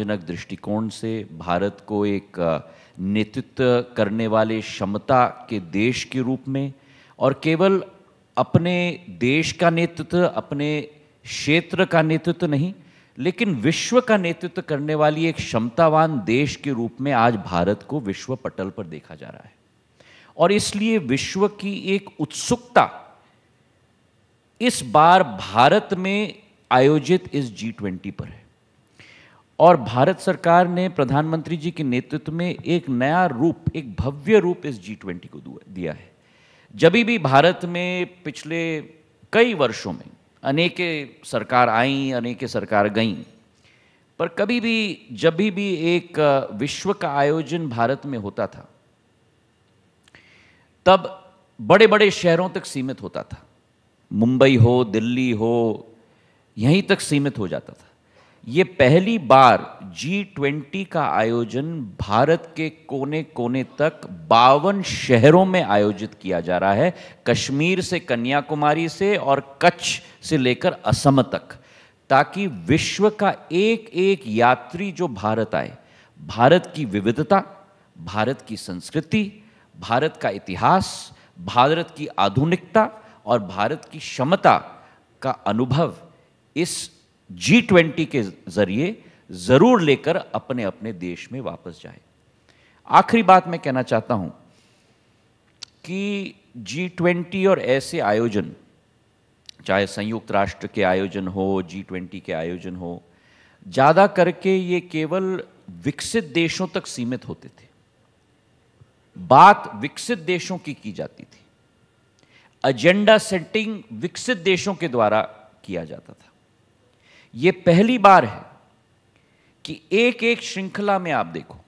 सम्मानजनक दृष्टिकोण से भारत को एक नेतृत्व करने वाले क्षमता के देश के रूप में और केवल अपने देश का नेतृत्व अपने क्षेत्र का नेतृत्व नहीं लेकिन विश्व का नेतृत्व करने वाली एक क्षमतावान देश के रूप में आज भारत को विश्व पटल पर देखा जा रहा है और इसलिए विश्व की एक उत्सुकता इस बार भारत में आयोजित इस जी ट्वेंटी पर है और भारत सरकार ने प्रधानमंत्री जी के नेतृत्व में एक नया रूप एक भव्य रूप इस जी ट्वेंटी को दिया है जब भी भारत में पिछले कई वर्षों में अनेक सरकार आई अनेक सरकार गई पर कभी भी जब भी एक विश्व का आयोजन भारत में होता था तब बड़े बड़े शहरों तक सीमित होता था मुंबई हो दिल्ली हो यहीं तक सीमित हो जाता था ये पहली बार जी ट्वेंटी का आयोजन भारत के कोने कोने तक बावन शहरों में आयोजित किया जा रहा है कश्मीर से कन्याकुमारी से और कच्छ से लेकर असम तक ताकि विश्व का एक एक यात्री जो भारत आए भारत की विविधता भारत की संस्कृति भारत का इतिहास भारत की आधुनिकता और भारत की क्षमता का अनुभव इस जी ट्वेंटी के जरिए ज़रूर लेकर अपने अपने देश में वापस जाए आखिरी बात मैं कहना चाहता हूं कि जी ट्वेंटी और ऐसे आयोजन चाहे संयुक्त राष्ट्र के आयोजन हो जी ट्वेंटी के आयोजन हो ज़्यादा करके ये केवल विकसित देशों तक सीमित होते थे बात विकसित देशों की की जाती थी एजेंडा सेटिंग विकसित देशों के द्वारा किया जाता था ये पहली बार है कि एक एक श्रृंखला में आप देखो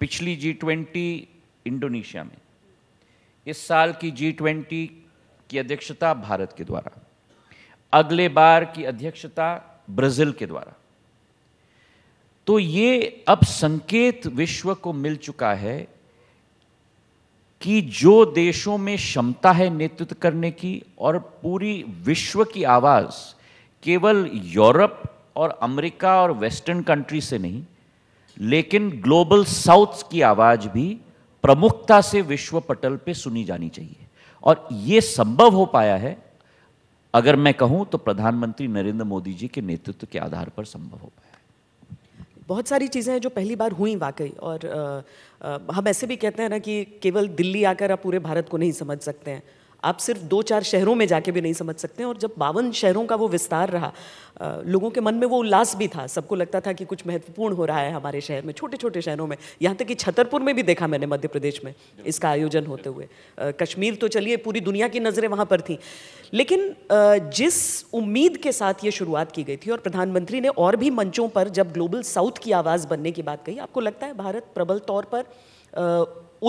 पिछली जी ट्वेंटी इंडोनेशिया में इस साल की जी ट्वेंटी की अध्यक्षता भारत के द्वारा अगले बार की अध्यक्षता ब्राजील के द्वारा तो ये अब संकेत विश्व को मिल चुका है कि जो देशों में क्षमता है नेतृत्व करने की और पूरी विश्व की आवाज़ केवल यूरोप और अमेरिका और वेस्टर्न कंट्री से नहीं लेकिन ग्लोबल साउथ की आवाज़ भी प्रमुखता से विश्व पटल पे सुनी जानी चाहिए और ये संभव हो पाया है अगर मैं कहूं तो प्रधानमंत्री नरेंद्र मोदी जी के नेतृत्व के आधार पर संभव हो पाया बहुत सारी चीज़ें हैं जो पहली बार हुई वाकई और आ, आ, हम ऐसे भी कहते हैं ना कि केवल दिल्ली आकर आप पूरे भारत को नहीं समझ सकते हैं आप सिर्फ दो चार शहरों में जाके भी नहीं समझ सकते हैं और जब बावन शहरों का वो विस्तार रहा लोगों के मन में वो उल्लास भी था सबको लगता था कि कुछ महत्वपूर्ण हो रहा है हमारे शहर में छोटे छोटे शहरों में यहाँ तक कि छतरपुर में भी देखा मैंने मध्य प्रदेश में इसका आयोजन होते हुए कश्मीर तो चलिए पूरी दुनिया की नज़रें वहाँ पर थी लेकिन जिस उम्मीद के साथ ये शुरुआत की गई थी और प्रधानमंत्री ने और भी मंचों पर जब ग्लोबल साउथ की आवाज़ बनने की बात कही आपको लगता है भारत प्रबल तौर पर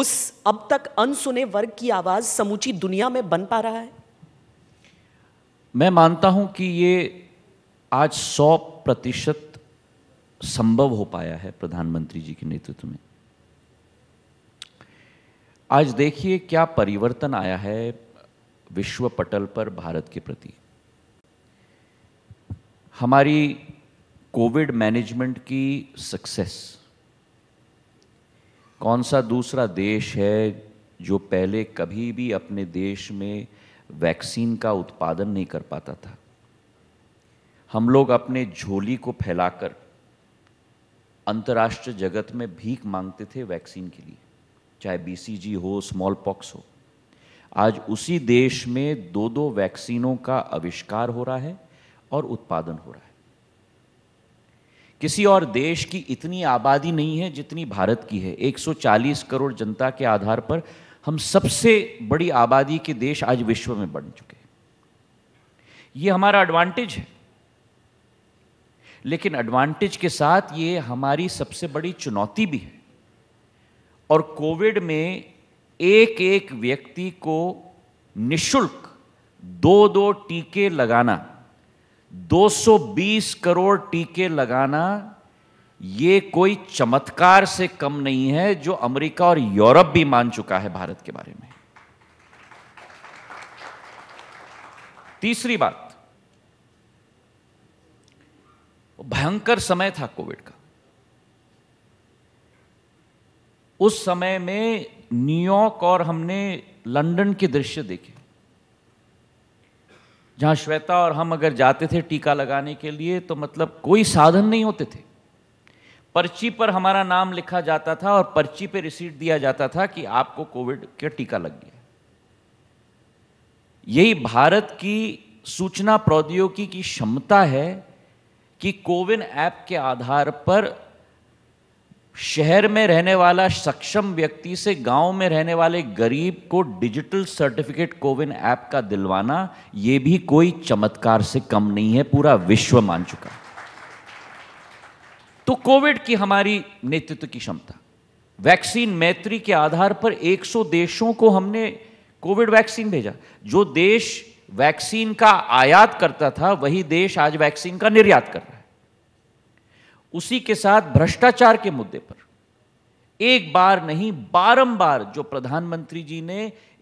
उस अब तक अनसुने वर्ग की आवाज समूची दुनिया में बन पा रहा है मैं मानता हूं कि ये आज 100 प्रतिशत संभव हो पाया है प्रधानमंत्री जी के नेतृत्व में आज देखिए क्या परिवर्तन आया है विश्व पटल पर भारत के प्रति हमारी कोविड मैनेजमेंट की सक्सेस कौन सा दूसरा देश है जो पहले कभी भी अपने देश में वैक्सीन का उत्पादन नहीं कर पाता था हम लोग अपने झोली को फैलाकर अंतर्राष्ट्रीय जगत में भीख मांगते थे वैक्सीन के लिए चाहे बीसीजी हो स्मॉल पॉक्स हो आज उसी देश में दो दो वैक्सीनों का आविष्कार हो रहा है और उत्पादन हो रहा है किसी और देश की इतनी आबादी नहीं है जितनी भारत की है 140 करोड़ जनता के आधार पर हम सबसे बड़ी आबादी के देश आज विश्व में बन चुके हैं ये हमारा एडवांटेज है लेकिन एडवांटेज के साथ ये हमारी सबसे बड़ी चुनौती भी है और कोविड में एक एक व्यक्ति को निशुल्क दो दो टीके लगाना 220 करोड़ टीके लगाना ये कोई चमत्कार से कम नहीं है जो अमेरिका और यूरोप भी मान चुका है भारत के बारे में तीसरी बात भयंकर समय था कोविड का उस समय में न्यूयॉर्क और हमने लंदन के दृश्य देखे जहाँ श्वेता और हम अगर जाते थे टीका लगाने के लिए तो मतलब कोई साधन नहीं होते थे पर्ची पर हमारा नाम लिखा जाता था और पर्ची पे रिसीट दिया जाता था कि आपको कोविड का टीका लग गया यही भारत की सूचना प्रौद्योगिकी की क्षमता है कि कोविन ऐप के आधार पर शहर में रहने वाला सक्षम व्यक्ति से गांव में रहने वाले गरीब को डिजिटल सर्टिफिकेट कोविन ऐप का दिलवाना ये भी कोई चमत्कार से कम नहीं है पूरा विश्व मान चुका तो कोविड की हमारी नेतृत्व की क्षमता वैक्सीन मैत्री के आधार पर 100 देशों को हमने कोविड वैक्सीन भेजा जो देश वैक्सीन का आयात करता था वही देश आज वैक्सीन का निर्यात कर रहा है उसी के साथ भ्रष्टाचार के मुद्दे पर एक बार नहीं बारंबार जो प्रधानमंत्री जी ने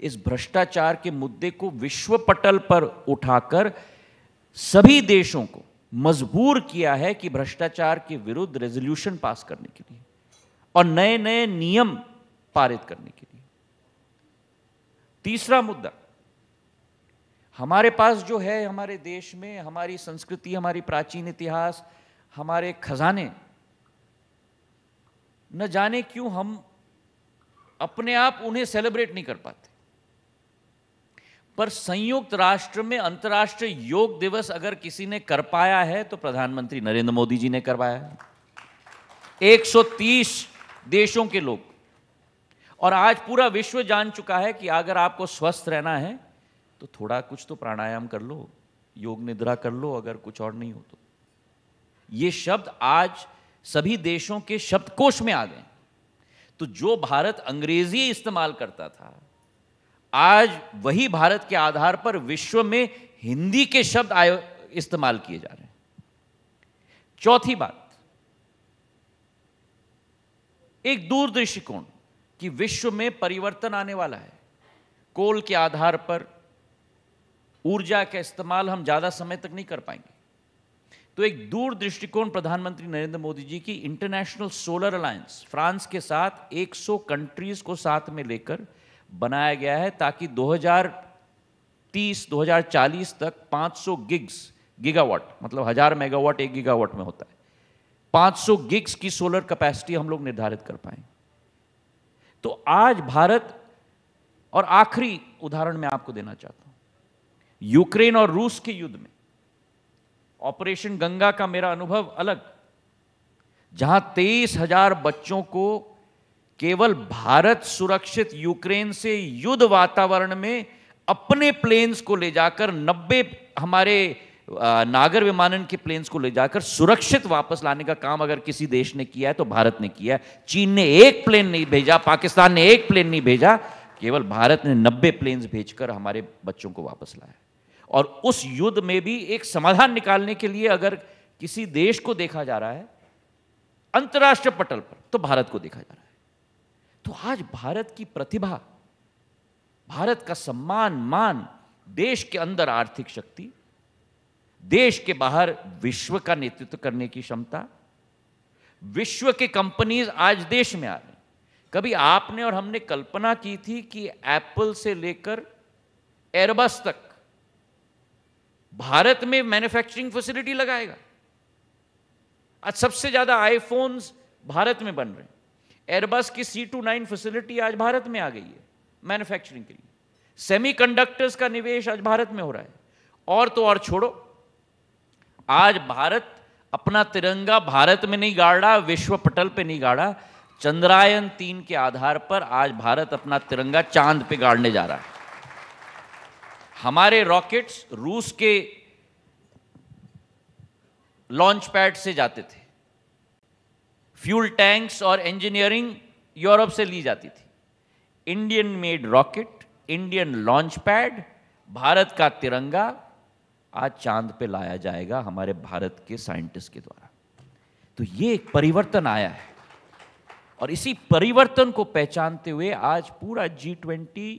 इस भ्रष्टाचार के मुद्दे को विश्व पटल पर उठाकर सभी देशों को मजबूर किया है कि भ्रष्टाचार के विरुद्ध रेजोल्यूशन पास करने के लिए और नए नए नियम पारित करने के लिए तीसरा मुद्दा हमारे पास जो है हमारे देश में हमारी संस्कृति हमारी प्राचीन इतिहास हमारे खजाने न जाने क्यों हम अपने आप उन्हें सेलिब्रेट नहीं कर पाते पर संयुक्त राष्ट्र में अंतर्राष्ट्रीय योग दिवस अगर किसी ने कर पाया है तो प्रधानमंत्री नरेंद्र मोदी जी ने करवाया है 130 देशों के लोग और आज पूरा विश्व जान चुका है कि अगर आपको स्वस्थ रहना है तो थोड़ा कुछ तो प्राणायाम कर लो योग निद्रा कर लो अगर कुछ और नहीं हो तो ये शब्द आज सभी देशों के शब्दकोश में आ गए तो जो भारत अंग्रेजी इस्तेमाल करता था आज वही भारत के आधार पर विश्व में हिंदी के शब्द आयो इस्तेमाल किए जा रहे हैं चौथी बात एक दूर दृष्टिकोण कि विश्व में परिवर्तन आने वाला है कोल के आधार पर ऊर्जा का इस्तेमाल हम ज़्यादा समय तक नहीं कर पाएंगे तो एक दूर दृष्टिकोण प्रधानमंत्री नरेंद्र मोदी जी की इंटरनेशनल सोलर अलायंस फ्रांस के साथ 100 कंट्रीज को साथ में लेकर बनाया गया है ताकि 2030 2040 तक 500 गिग्स गीगावाट मतलब हजार मेगावाट एक गीगावाट में होता है 500 गिग्स की सोलर कैपेसिटी हम लोग निर्धारित कर पाए तो आज भारत और आखिरी उदाहरण मैं आपको देना चाहता हूं यूक्रेन और रूस के युद्ध में ऑपरेशन गंगा का मेरा अनुभव अलग जहां तेईस हजार बच्चों को केवल भारत सुरक्षित यूक्रेन से युद्ध वातावरण में अपने प्लेन्स को ले जाकर 90 हमारे नागर विमानन के प्लेन्स को ले जाकर सुरक्षित वापस लाने का काम अगर किसी देश ने किया है तो भारत ने किया है चीन ने एक प्लेन नहीं भेजा पाकिस्तान ने एक प्लेन नहीं भेजा केवल भारत ने 90 प्लेन्स भेजकर हमारे बच्चों को वापस लाया और उस युद्ध में भी एक समाधान निकालने के लिए अगर किसी देश को देखा जा रहा है अंतर्राष्ट्रीय पटल पर तो भारत को देखा जा रहा है तो आज भारत की प्रतिभा भारत का सम्मान मान देश के अंदर आर्थिक शक्ति देश के बाहर विश्व का नेतृत्व करने की क्षमता विश्व के कंपनीज आज देश में आ रही कभी आपने और हमने कल्पना की थी कि एप्पल से लेकर एयरबस तक भारत में मैन्युफैक्चरिंग फैसिलिटी लगाएगा आज सबसे ज़्यादा आईफोन्स भारत में बन रहे हैं एयरबस की सी टू नाइन फैसिलिटी आज भारत में आ गई है मैन्युफैक्चरिंग के लिए सेमीकंडक्टर्स का निवेश आज भारत में हो रहा है और तो और छोड़ो आज भारत अपना तिरंगा भारत में नहीं गाड़ा विश्व पटल पे नहीं गाड़ा चंद्रायन तीन के आधार पर आज भारत अपना तिरंगा चांद पे गाड़ने जा रहा है हमारे रॉकेट्स रूस के लॉन्च पैड से जाते थे फ्यूल टैंक्स और इंजीनियरिंग यूरोप से ली जाती थी Indian made rocket Indian launch pad Bharat का तिरंगा आज चांद पे लाया जाएगा हमारे भारत के साइंटिस्ट के द्वारा तो ये एक परिवर्तन आया है और इसी परिवर्तन को पहचानते हुए आज पूरा जी ट्वेंटी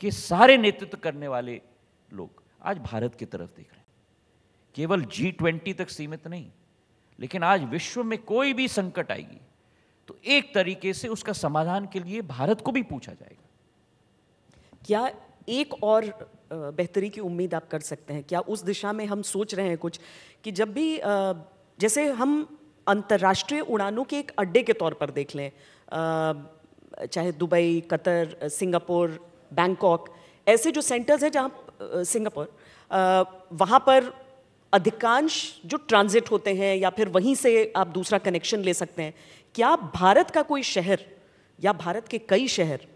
के सारे नेतृत्व करने वाले लोग आज भारत की तरफ देख रहे हैं केवल जी ट्वेंटी तक सीमित नहीं लेकिन आज विश्व में कोई भी संकट आएगी तो एक तरीके से उसका समाधान के लिए भारत को भी पूछा जाएगा क्या एक और बेहतरी की उम्मीद आप कर सकते हैं क्या उस दिशा में हम सोच रहे हैं कुछ कि जब भी जैसे हम अंतर्राष्ट्रीय उड़ानों के एक अड्डे के तौर पर देख लें चाहे दुबई कतर सिंगापुर बैंकॉक ऐसे जो सेंटर्स हैं जहाँ सिंगापुर वहाँ पर अधिकांश जो ट्रांजिट होते हैं या फिर वहीं से आप दूसरा कनेक्शन ले सकते हैं क्या भारत का कोई शहर या भारत के कई शहर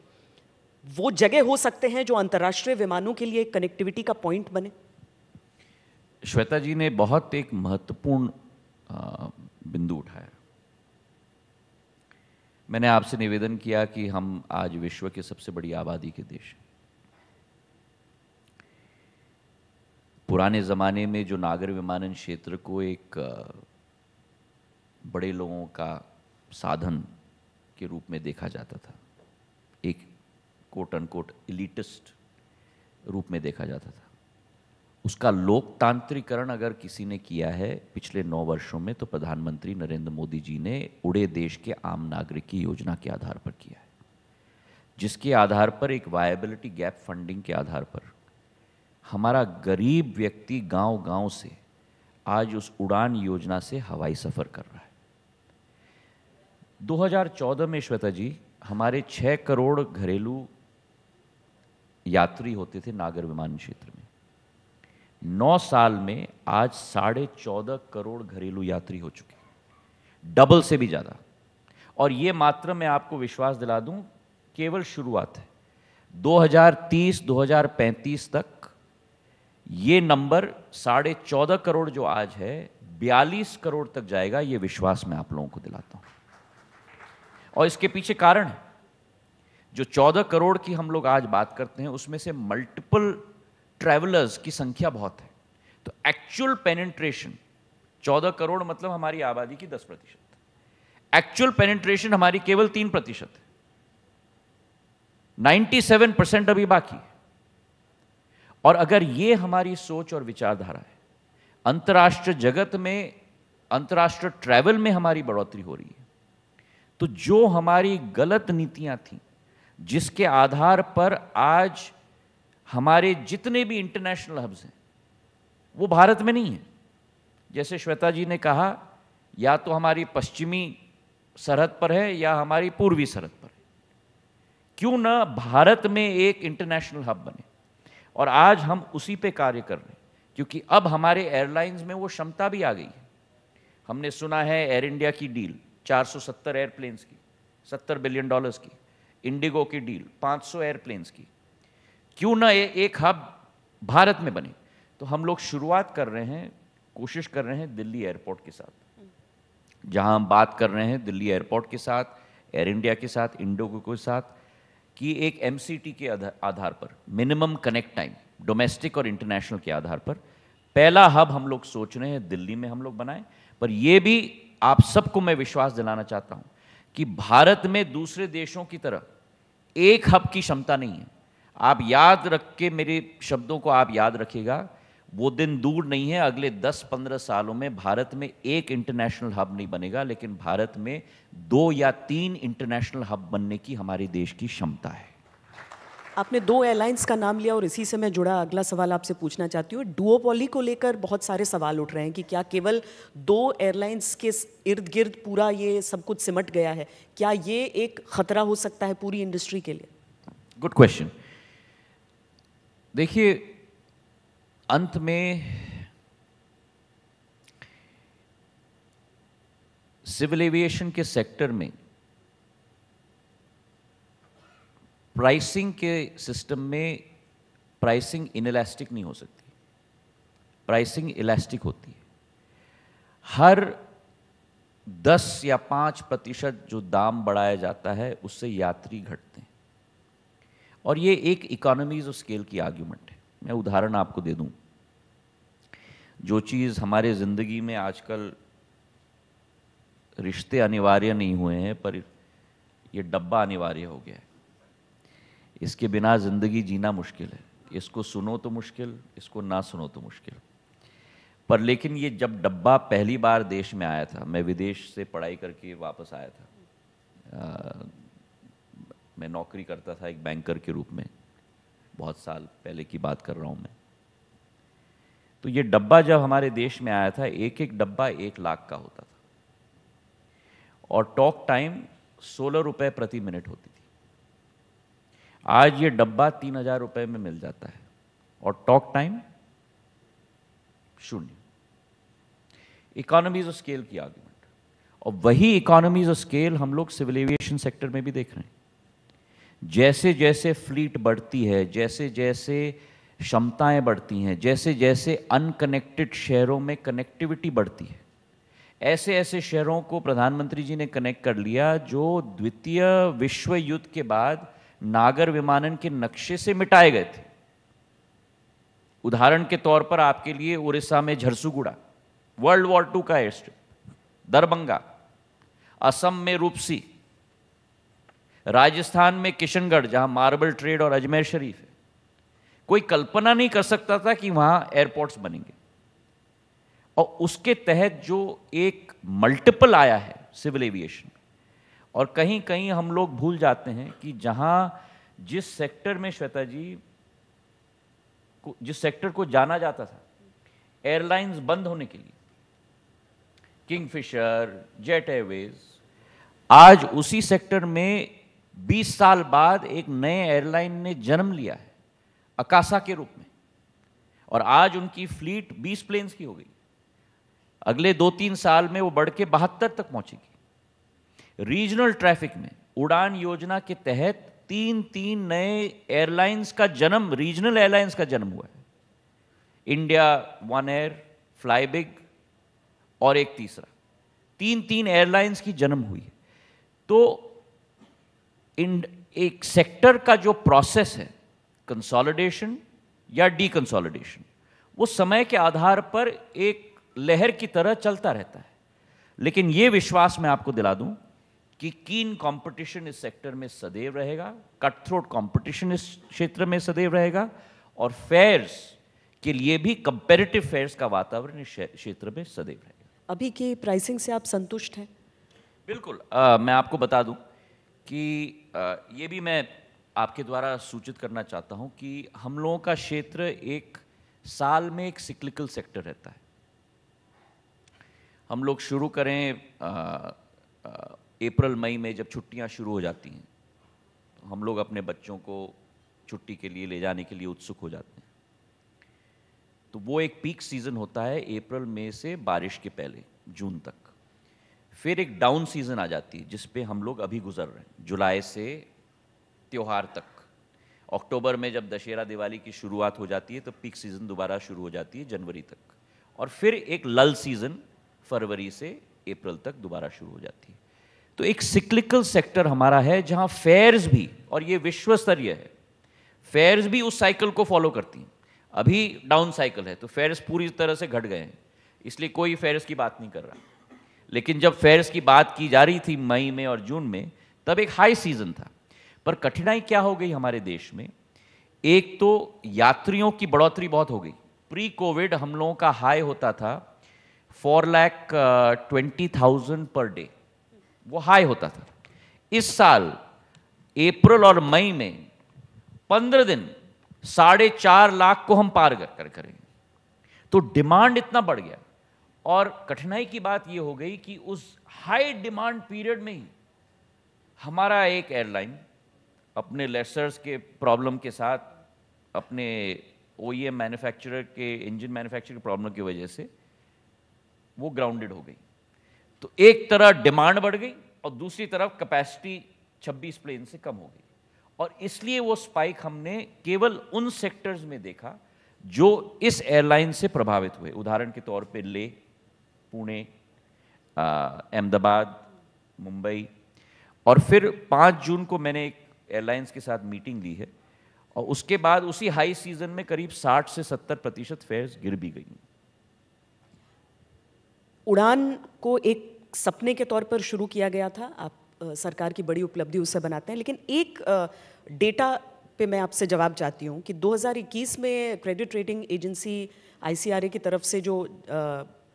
वो जगह हो सकते हैं जो अंतर्राष्ट्रीय विमानों के लिए कनेक्टिविटी का पॉइंट बने श्वेता जी ने बहुत एक महत्वपूर्ण बिंदु उठाया मैंने आपसे निवेदन किया कि हम आज विश्व के सबसे बड़ी आबादी के देश हैं पुराने ज़माने में जो नागर विमानन क्षेत्र को एक बड़े लोगों का साधन के रूप में देखा जाता था एक कोट अनकोट इलिटिस्ट रूप में देखा जाता था उसका लोकतांत्रिकरण अगर किसी ने किया है पिछले नौ वर्षों में तो प्रधानमंत्री नरेंद्र मोदी जी ने उड़े देश के आम नागरिक की योजना के आधार पर किया है जिसके आधार पर एक वायबिलिटी गैप फंडिंग के आधार पर हमारा गरीब व्यक्ति गांव गांव से आज उस उड़ान योजना से हवाई सफ़र कर रहा है 2014 में श्वेता जी हमारे 6 करोड़ घरेलू यात्री होते थे नागर विमान क्षेत्र में 9 साल में आज साढ़े चौदह करोड़ घरेलू यात्री हो चुके डबल से भी ज़्यादा और ये मात्र मैं आपको विश्वास दिला दूं केवल शुरुआत है 2030-2035 तक ये नंबर साढ़े चौदह करोड़ जो आज है बयालीस करोड़ तक जाएगा ये विश्वास मैं आप लोगों को दिलाता हूं और इसके पीछे कारण है जो चौदह करोड़ की हम लोग आज बात करते हैं उसमें से मल्टीपल ट्रेवलर्स की संख्या बहुत है तो एक्चुअल पेनेट्रेशन चौदह करोड़ मतलब हमारी आबादी की दस प्रतिशत एक्चुअल पेनेट्रेशन हमारी केवल तीन प्रतिशत है सेवन परसेंट अभी बाकी है और अगर ये हमारी सोच और विचारधारा है अंतर्राष्ट्रीय जगत में अंतर्राष्ट्रीय ट्रैवल में हमारी बढ़ोतरी हो रही है तो जो हमारी गलत नीतियां थी जिसके आधार पर आज हमारे जितने भी इंटरनेशनल हब्स हैं वो भारत में नहीं है जैसे श्वेता जी ने कहा या तो हमारी पश्चिमी सरहद पर है या हमारी पूर्वी सरहद पर है क्यों ना भारत में एक इंटरनेशनल हब बने और आज हम उसी पे कार्य कर रहे हैं क्योंकि अब हमारे एयरलाइंस में वो क्षमता भी आ गई है हमने सुना है एयर इंडिया की डील 470 एयरप्लेन्स की 70 बिलियन डॉलर्स की इंडिगो की डील 500 एयरप्लेन्स की क्यों ना ये एक हब भारत में बने तो हम लोग शुरुआत कर रहे हैं कोशिश कर रहे हैं दिल्ली एयरपोर्ट के साथ जहां हम बात कर रहे हैं दिल्ली एयरपोर्ट के साथ एयर इंडिया के साथ इंडोगो के साथ कि एक एम के आधार पर मिनिमम कनेक्ट टाइम डोमेस्टिक और इंटरनेशनल के आधार पर पहला हब हम लोग सोच रहे हैं दिल्ली में हम लोग बनाएं पर यह भी आप सबको मैं विश्वास दिलाना चाहता हूं कि भारत में दूसरे देशों की तरह एक हब की क्षमता नहीं है आप याद रख के मेरे शब्दों को आप याद रखिएगा वो दिन दूर नहीं है अगले 10-15 सालों में भारत में एक इंटरनेशनल हब नहीं बनेगा लेकिन भारत में दो या तीन इंटरनेशनल हब बनने की हमारे देश की क्षमता है आपने दो एयरलाइंस का नाम लिया और इसी से मैं जुड़ा अगला सवाल आपसे पूछना चाहती हूँ डुओपोली को लेकर बहुत सारे सवाल उठ रहे हैं कि क्या केवल दो एयरलाइंस के इर्द गिर्द पूरा ये सब कुछ सिमट गया है क्या ये एक खतरा हो सकता है पूरी इंडस्ट्री के लिए गुड क्वेश्चन देखिए अंत में सिविल एविएशन के सेक्टर में प्राइसिंग के सिस्टम में प्राइसिंग इनलास्टिक नहीं हो सकती प्राइसिंग इलास्टिक होती है हर 10 या 5 प्रतिशत जो दाम बढ़ाया जाता है उससे यात्री घटते हैं और ये एक इकोनॉमीज ऑफ स्केल की आर्ग्यूमेंट है मैं उदाहरण आपको दे दूं जो चीज़ हमारे ज़िंदगी में आजकल रिश्ते अनिवार्य नहीं हुए हैं पर ये डब्बा अनिवार्य हो गया है इसके बिना ज़िंदगी जीना मुश्किल है इसको सुनो तो मुश्किल इसको ना सुनो तो मुश्किल पर लेकिन ये जब डब्बा पहली बार देश में आया था मैं विदेश से पढ़ाई करके वापस आया था आ, मैं नौकरी करता था एक बैंकर के रूप में बहुत साल पहले की बात कर रहा हूं मैं तो ये डब्बा जब हमारे देश में आया था एक एक डब्बा एक लाख का होता था और टॉक टाइम सोलह रुपए प्रति मिनट होती थी आज ये डब्बा तीन हजार रुपए में मिल जाता है और टॉक टाइम शून्य इकोनॉमीज ऑफ स्केल की आर्ग्यूमेंट और वही इकोनॉमीज ऑफ स्केल हम लोग सिविल एविएशन सेक्टर में भी देख रहे हैं जैसे जैसे फ्लीट बढ़ती है जैसे जैसे क्षमताएं बढ़ती हैं जैसे जैसे अनकनेक्टेड शहरों में कनेक्टिविटी बढ़ती है ऐसे ऐसे शहरों को प्रधानमंत्री जी ने कनेक्ट कर लिया जो द्वितीय विश्व युद्ध के बाद नागर विमानन के नक्शे से मिटाए गए थे उदाहरण के तौर पर आपके लिए उड़ीसा में झरसुगुड़ा वर्ल्ड वॉर टू का एयर स्ट्रिप दरभंगा असम में रूपसी राजस्थान में किशनगढ़ जहां मार्बल ट्रेड और अजमेर शरीफ है कोई कल्पना नहीं कर सकता था कि वहां एयरपोर्ट्स बनेंगे और उसके तहत जो एक मल्टीपल आया है सिविल एविएशन और कहीं कहीं हम लोग भूल जाते हैं कि जहां जिस सेक्टर में श्वेता जी को जिस सेक्टर को जाना जाता था एयरलाइंस बंद होने के लिए किंगफिशर जेट एयरवेज आज उसी सेक्टर में 20 साल बाद एक नए एयरलाइन ने जन्म लिया है अकासा के रूप में और आज उनकी फ्लीट 20 प्लेन्स की हो गई अगले दो तीन साल में वो बढ़ के बहत्तर तक पहुंचेगी रीजनल ट्रैफिक में उड़ान योजना के तहत तीन तीन नए एयरलाइंस का जन्म रीजनल एयरलाइंस का जन्म हुआ है इंडिया वन एयर फ्लाईबिग और एक तीसरा तीन तीन एयरलाइंस की जन्म हुई है तो इन एक सेक्टर का जो प्रोसेस है कंसोलिडेशन या डीकंसोलिडेशन वो समय के आधार पर एक लहर की तरह चलता रहता है लेकिन ये विश्वास मैं आपको दिला दूं कि कीन कंपटीशन इस सेक्टर में सदैव रहेगा कट थ्रोट कॉम्पिटिशन इस क्षेत्र में सदैव रहेगा और फेयर्स के लिए भी कंपेरेटिव फेयर्स का वातावरण इस क्षेत्र में सदैव रहेगा अभी की प्राइसिंग से आप संतुष्ट हैं बिल्कुल आ, मैं आपको बता दूं कि ये भी मैं आपके द्वारा सूचित करना चाहता हूँ कि हम लोगों का क्षेत्र एक साल में एक सिक्लिकल सेक्टर रहता है हम लोग शुरू करें अप्रैल मई में जब छुट्टियाँ शुरू हो जाती हैं तो हम लोग अपने बच्चों को छुट्टी के लिए ले जाने के लिए उत्सुक हो जाते हैं तो वो एक पीक सीज़न होता है अप्रैल मई से बारिश के पहले जून तक फिर एक डाउन सीज़न आ जाती है जिस पे हम लोग अभी गुजर रहे हैं जुलाई से त्यौहार तक अक्टूबर में जब दशहरा दिवाली की शुरुआत हो जाती है तो पीक सीज़न दोबारा शुरू हो जाती है जनवरी तक और फिर एक लल सीज़न फरवरी से अप्रैल तक दोबारा शुरू हो जाती है तो एक सिक्लिकल सेक्टर हमारा है जहाँ फेयर्स भी और ये विश्व स्तरीय है फेयर्स भी उस साइकिल को फॉलो करती हैं अभी डाउन साइकिल है तो फेयर्स पूरी तरह से घट गए हैं इसलिए कोई फेयर्स की बात नहीं कर रहा लेकिन जब फेयर्स की बात की जा रही थी मई में और जून में तब एक हाई सीज़न था पर कठिनाई क्या हो गई हमारे देश में एक तो यात्रियों की बढ़ोतरी बहुत हो गई प्री कोविड हम लोगों का हाई होता था four lakh twenty thousand per day वो हाई होता था इस साल अप्रैल और मई में पंद्रह दिन साढ़े चार लाख को हम पार कर करेंगे तो डिमांड इतना बढ़ गया और कठिनाई की बात यह हो गई कि उस हाई डिमांड पीरियड में ही हमारा एक एयरलाइन अपने लेसर्स के प्रॉब्लम के साथ अपने ओ मैन्युफैक्चरर e के इंजन मैन्युफैक्चरर के प्रॉब्लम की वजह से वो ग्राउंडेड हो गई तो एक तरह डिमांड बढ़ गई और दूसरी तरफ कैपेसिटी 26 प्लेन से कम हो गई और इसलिए वो स्पाइक हमने केवल उन सेक्टर्स में देखा जो इस एयरलाइन से प्रभावित हुए उदाहरण के तौर पे ले पुणे अहमदाबाद मुंबई और फिर पाँच जून को मैंने एक एयरलाइंस के साथ मीटिंग ली है और उसके बाद उसी हाई सीजन में करीब 60 से 70 प्रतिशत फेयर्स गिर भी गई उड़ान को एक सपने के तौर पर शुरू किया गया था आप आ, सरकार की बड़ी उपलब्धि उसे बनाते हैं लेकिन एक आ, डेटा पे मैं आपसे जवाब चाहती हूँ कि 2021 में क्रेडिट रेटिंग एजेंसी आईसीआरए की तरफ से जो आ,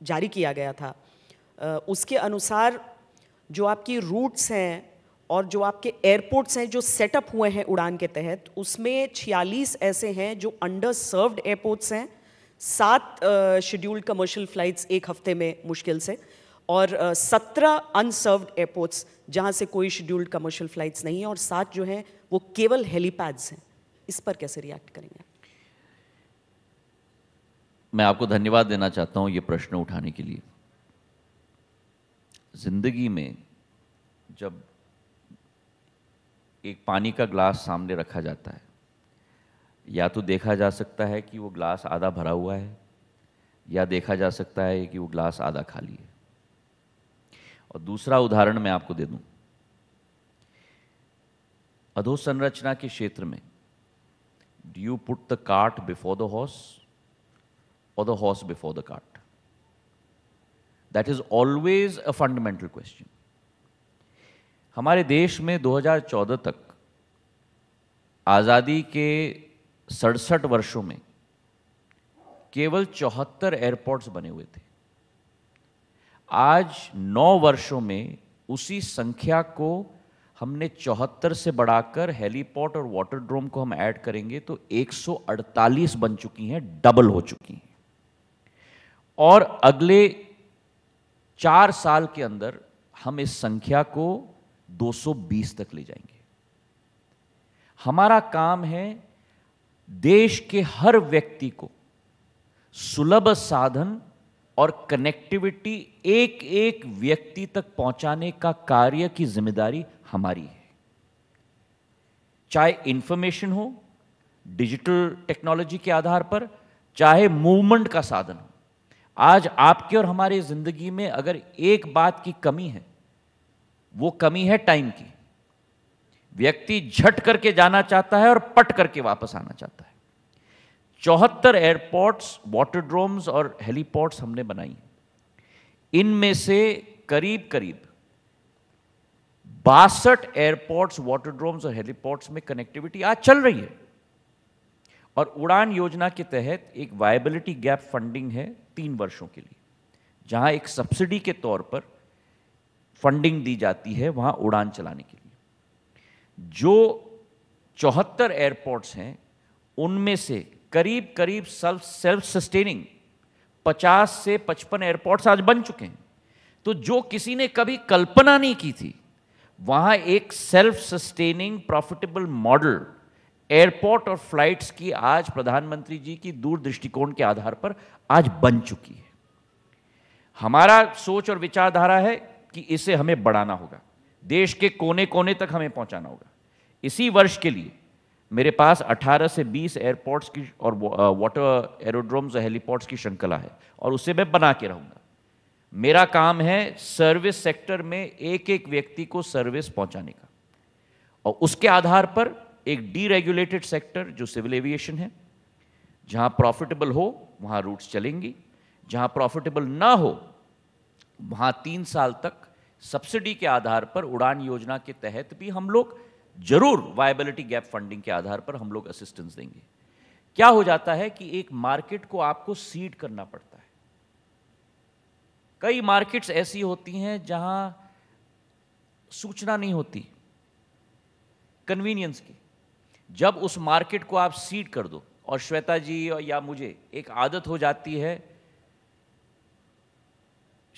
जारी किया गया था उसके अनुसार जो आपकी रूट्स हैं और जो आपके एयरपोर्ट्स हैं जो सेटअप हुए हैं उड़ान के तहत उसमें 46 ऐसे हैं जो अंडर सर्व्ड एयरपोर्ट्स हैं सात शेड्यूल्ड कमर्शियल फ़्लाइट्स एक हफ्ते में मुश्किल से और सत्रह अनसर्व्ड एयरपोर्ट्स जहाँ से कोई शेड्यूल्ड कमर्शियल फ़्लाइट्स नहीं है और सात जो हैं वो केवल हेलीपैड्स हैं इस पर कैसे रिएक्ट करेंगे मैं आपको धन्यवाद देना चाहता हूं ये प्रश्न उठाने के लिए जिंदगी में जब एक पानी का ग्लास सामने रखा जाता है या तो देखा जा सकता है कि वो ग्लास आधा भरा हुआ है या देखा जा सकता है कि वो ग्लास आधा खाली है और दूसरा उदाहरण मैं आपको दे दूं अधोसंरचना के क्षेत्र में do you put the cart before the horse or the horse before the cart? That is always a fundamental question. हमारे देश में 2014 तक आज़ादी के सड़सठ वर्षों में केवल चौहत्तर एयरपोर्ट्स बने हुए थे आज नौ वर्षों में उसी संख्या को हमने चौहत्तर से बढ़ाकर हेलीपोर्ट और वाटर ड्रोम को हम ऐड करेंगे तो 148 बन चुकी हैं डबल हो चुकी हैं और अगले चार साल के अंदर हम इस संख्या को 220 तक ले जाएंगे हमारा काम है देश के हर व्यक्ति को सुलभ साधन और कनेक्टिविटी एक एक व्यक्ति तक पहुंचाने का कार्य की जिम्मेदारी हमारी है चाहे इंफॉर्मेशन हो डिजिटल टेक्नोलॉजी के आधार पर चाहे मूवमेंट का साधन हो आज आपके और हमारी जिंदगी में अगर एक बात की कमी है वो कमी है टाइम की व्यक्ति झट करके जाना चाहता है और पट करके वापस आना चाहता है चौहत्तर एयरपोर्ट्स वाटरड्रोम्स और हेलीपोर्ट्स हमने बनाई इनमें से करीब करीब बासठ एयरपोर्ट्स वाटरड्रोम्स और हेलीपोर्ट्स में कनेक्टिविटी आज चल रही है और उड़ान योजना के तहत एक वायबिलिटी गैप फंडिंग है तीन वर्षों के लिए जहां एक सब्सिडी के तौर पर फंडिंग दी जाती है वहां उड़ान चलाने के लिए जो चौहत्तर एयरपोर्ट्स हैं उनमें से करीब करीब सेल्फ सेल्फ सस्टेनिंग 50 से 55 एयरपोर्ट्स आज बन चुके हैं तो जो किसी ने कभी कल्पना नहीं की थी वहां एक self sustaining profitable model airport और फ्लाइट्स की आज प्रधानमंत्री जी की दूर दृष्टिकोण के आधार पर आज बन चुकी है हमारा सोच और विचारधारा है कि इसे हमें बढ़ाना होगा देश के कोने कोने तक हमें पहुंचाना होगा इसी वर्ष के लिए मेरे पास 18 से 20 एयरपोर्ट्स की और वाटर एरोड्रोम्स और हेलीपोर्ट्स की श्रृंखला है और उसे मैं बना के रहूंगा मेरा काम है सर्विस सेक्टर में एक एक व्यक्ति को सर्विस पहुंचाने का और उसके आधार पर एक डीरेगुलेटेड सेक्टर जो सिविल एविएशन है जहां प्रॉफिटेबल हो वहां रूट्स चलेंगी जहां प्रॉफिटेबल ना हो वहां तीन साल तक सब्सिडी के आधार पर उड़ान योजना के तहत भी हम लोग जरूर वायबिलिटी गैप फंडिंग के आधार पर हम लोग असिस्टेंस देंगे क्या हो जाता है कि एक मार्केट को आपको सीड करना पड़ता है कई मार्केट्स ऐसी होती हैं जहां सूचना नहीं होती कन्वीनियंस की जब उस मार्केट को आप सीड कर दो और श्वेता जी और या मुझे एक आदत हो जाती है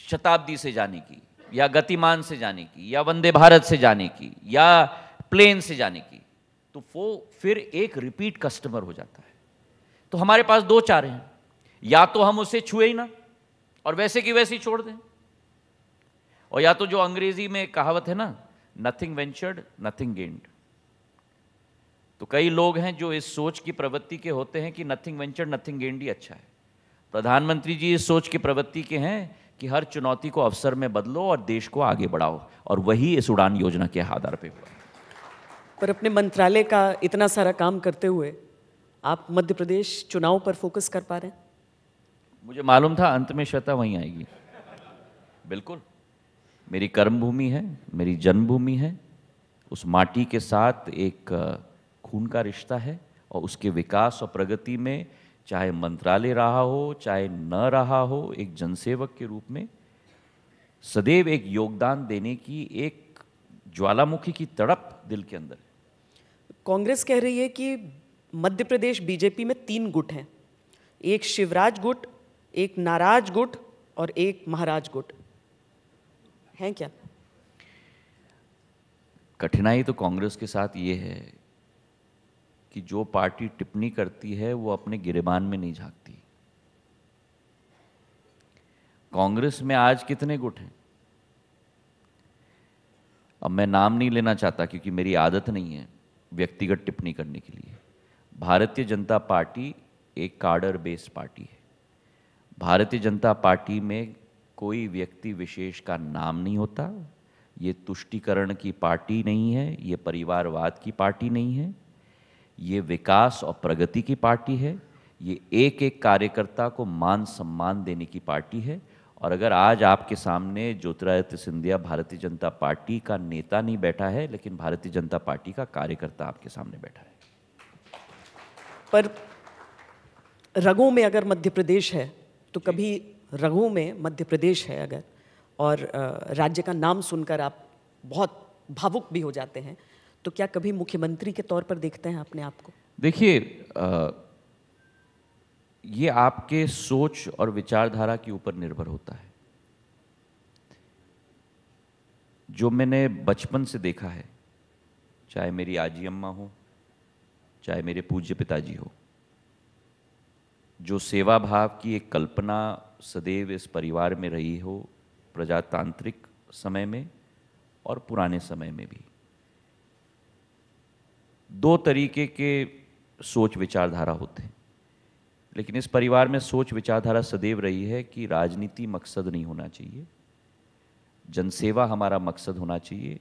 शताब्दी से जाने की या गतिमान से जाने की या वंदे भारत से जाने की या प्लेन से जाने की तो वो फिर एक रिपीट कस्टमर हो जाता है तो हमारे पास दो चार हैं या तो हम उसे छुए ही ना और वैसे की वैसे ही छोड़ दें और या तो जो अंग्रेजी में कहावत है ना नथिंग वेंचर्ड नथिंग गेंड तो कई लोग हैं जो इस सोच की प्रवृत्ति के होते हैं कि नथिंग वेंचर नथिंग गेंडी अच्छा है प्रधानमंत्री जी इस सोच की प्रवृत्ति के हैं कि हर चुनौती को अवसर में बदलो और देश को आगे बढ़ाओ और वही इस उड़ान योजना के आधार पर हुआ पर अपने मंत्रालय का इतना सारा काम करते हुए आप मध्य प्रदेश चुनाव पर फोकस कर पा रहे हैं मुझे मालूम था अंत में श्वेता वहीं आएगी बिल्कुल मेरी कर्मभूमि है मेरी जन्मभूमि है उस माटी के साथ एक खून का रिश्ता है और उसके विकास और प्रगति में चाहे मंत्रालय रहा हो चाहे न रहा हो एक जनसेवक के रूप में सदैव एक योगदान देने की एक ज्वालामुखी की तड़प दिल के अंदर कांग्रेस कह रही है कि मध्य प्रदेश बीजेपी में तीन गुट हैं एक शिवराज गुट एक नाराज गुट और एक महाराज गुट हैं क्या कठिनाई तो कांग्रेस के साथ ये है कि जो पार्टी टिप्पणी करती है वो अपने गिरेबान में नहीं झांकती कांग्रेस में आज कितने गुट हैं अब मैं नाम नहीं लेना चाहता क्योंकि मेरी आदत नहीं है व्यक्तिगत टिप्पणी करने के लिए भारतीय जनता पार्टी एक कार्डर बेस्ड पार्टी है भारतीय जनता पार्टी में कोई व्यक्ति विशेष का नाम नहीं होता ये तुष्टिकरण की पार्टी नहीं है ये परिवारवाद की पार्टी नहीं है ये विकास और प्रगति की पार्टी है ये एक एक कार्यकर्ता को मान सम्मान देने की पार्टी है और अगर आज आपके सामने ज्योतिरादित्य सिंधिया भारतीय जनता पार्टी का नेता नहीं बैठा है लेकिन भारतीय जनता पार्टी का कार्यकर्ता आपके सामने बैठा है पर रगों में अगर मध्य प्रदेश है तो कभी रगों में मध्य प्रदेश है अगर और राज्य का नाम सुनकर आप बहुत भावुक भी हो जाते हैं तो क्या कभी मुख्यमंत्री के तौर पर देखते हैं अपने आप को देखिए ये आपके सोच और विचारधारा के ऊपर निर्भर होता है जो मैंने बचपन से देखा है चाहे मेरी आजी अम्मा हो चाहे मेरे पूज्य पिताजी हो जो सेवा भाव की एक कल्पना सदैव इस परिवार में रही हो प्रजातांत्रिक समय में और पुराने समय में भी दो तरीके के सोच विचारधारा होते हैं लेकिन इस परिवार में सोच विचारधारा सदैव रही है कि राजनीति मकसद नहीं होना चाहिए जनसेवा हमारा मकसद होना चाहिए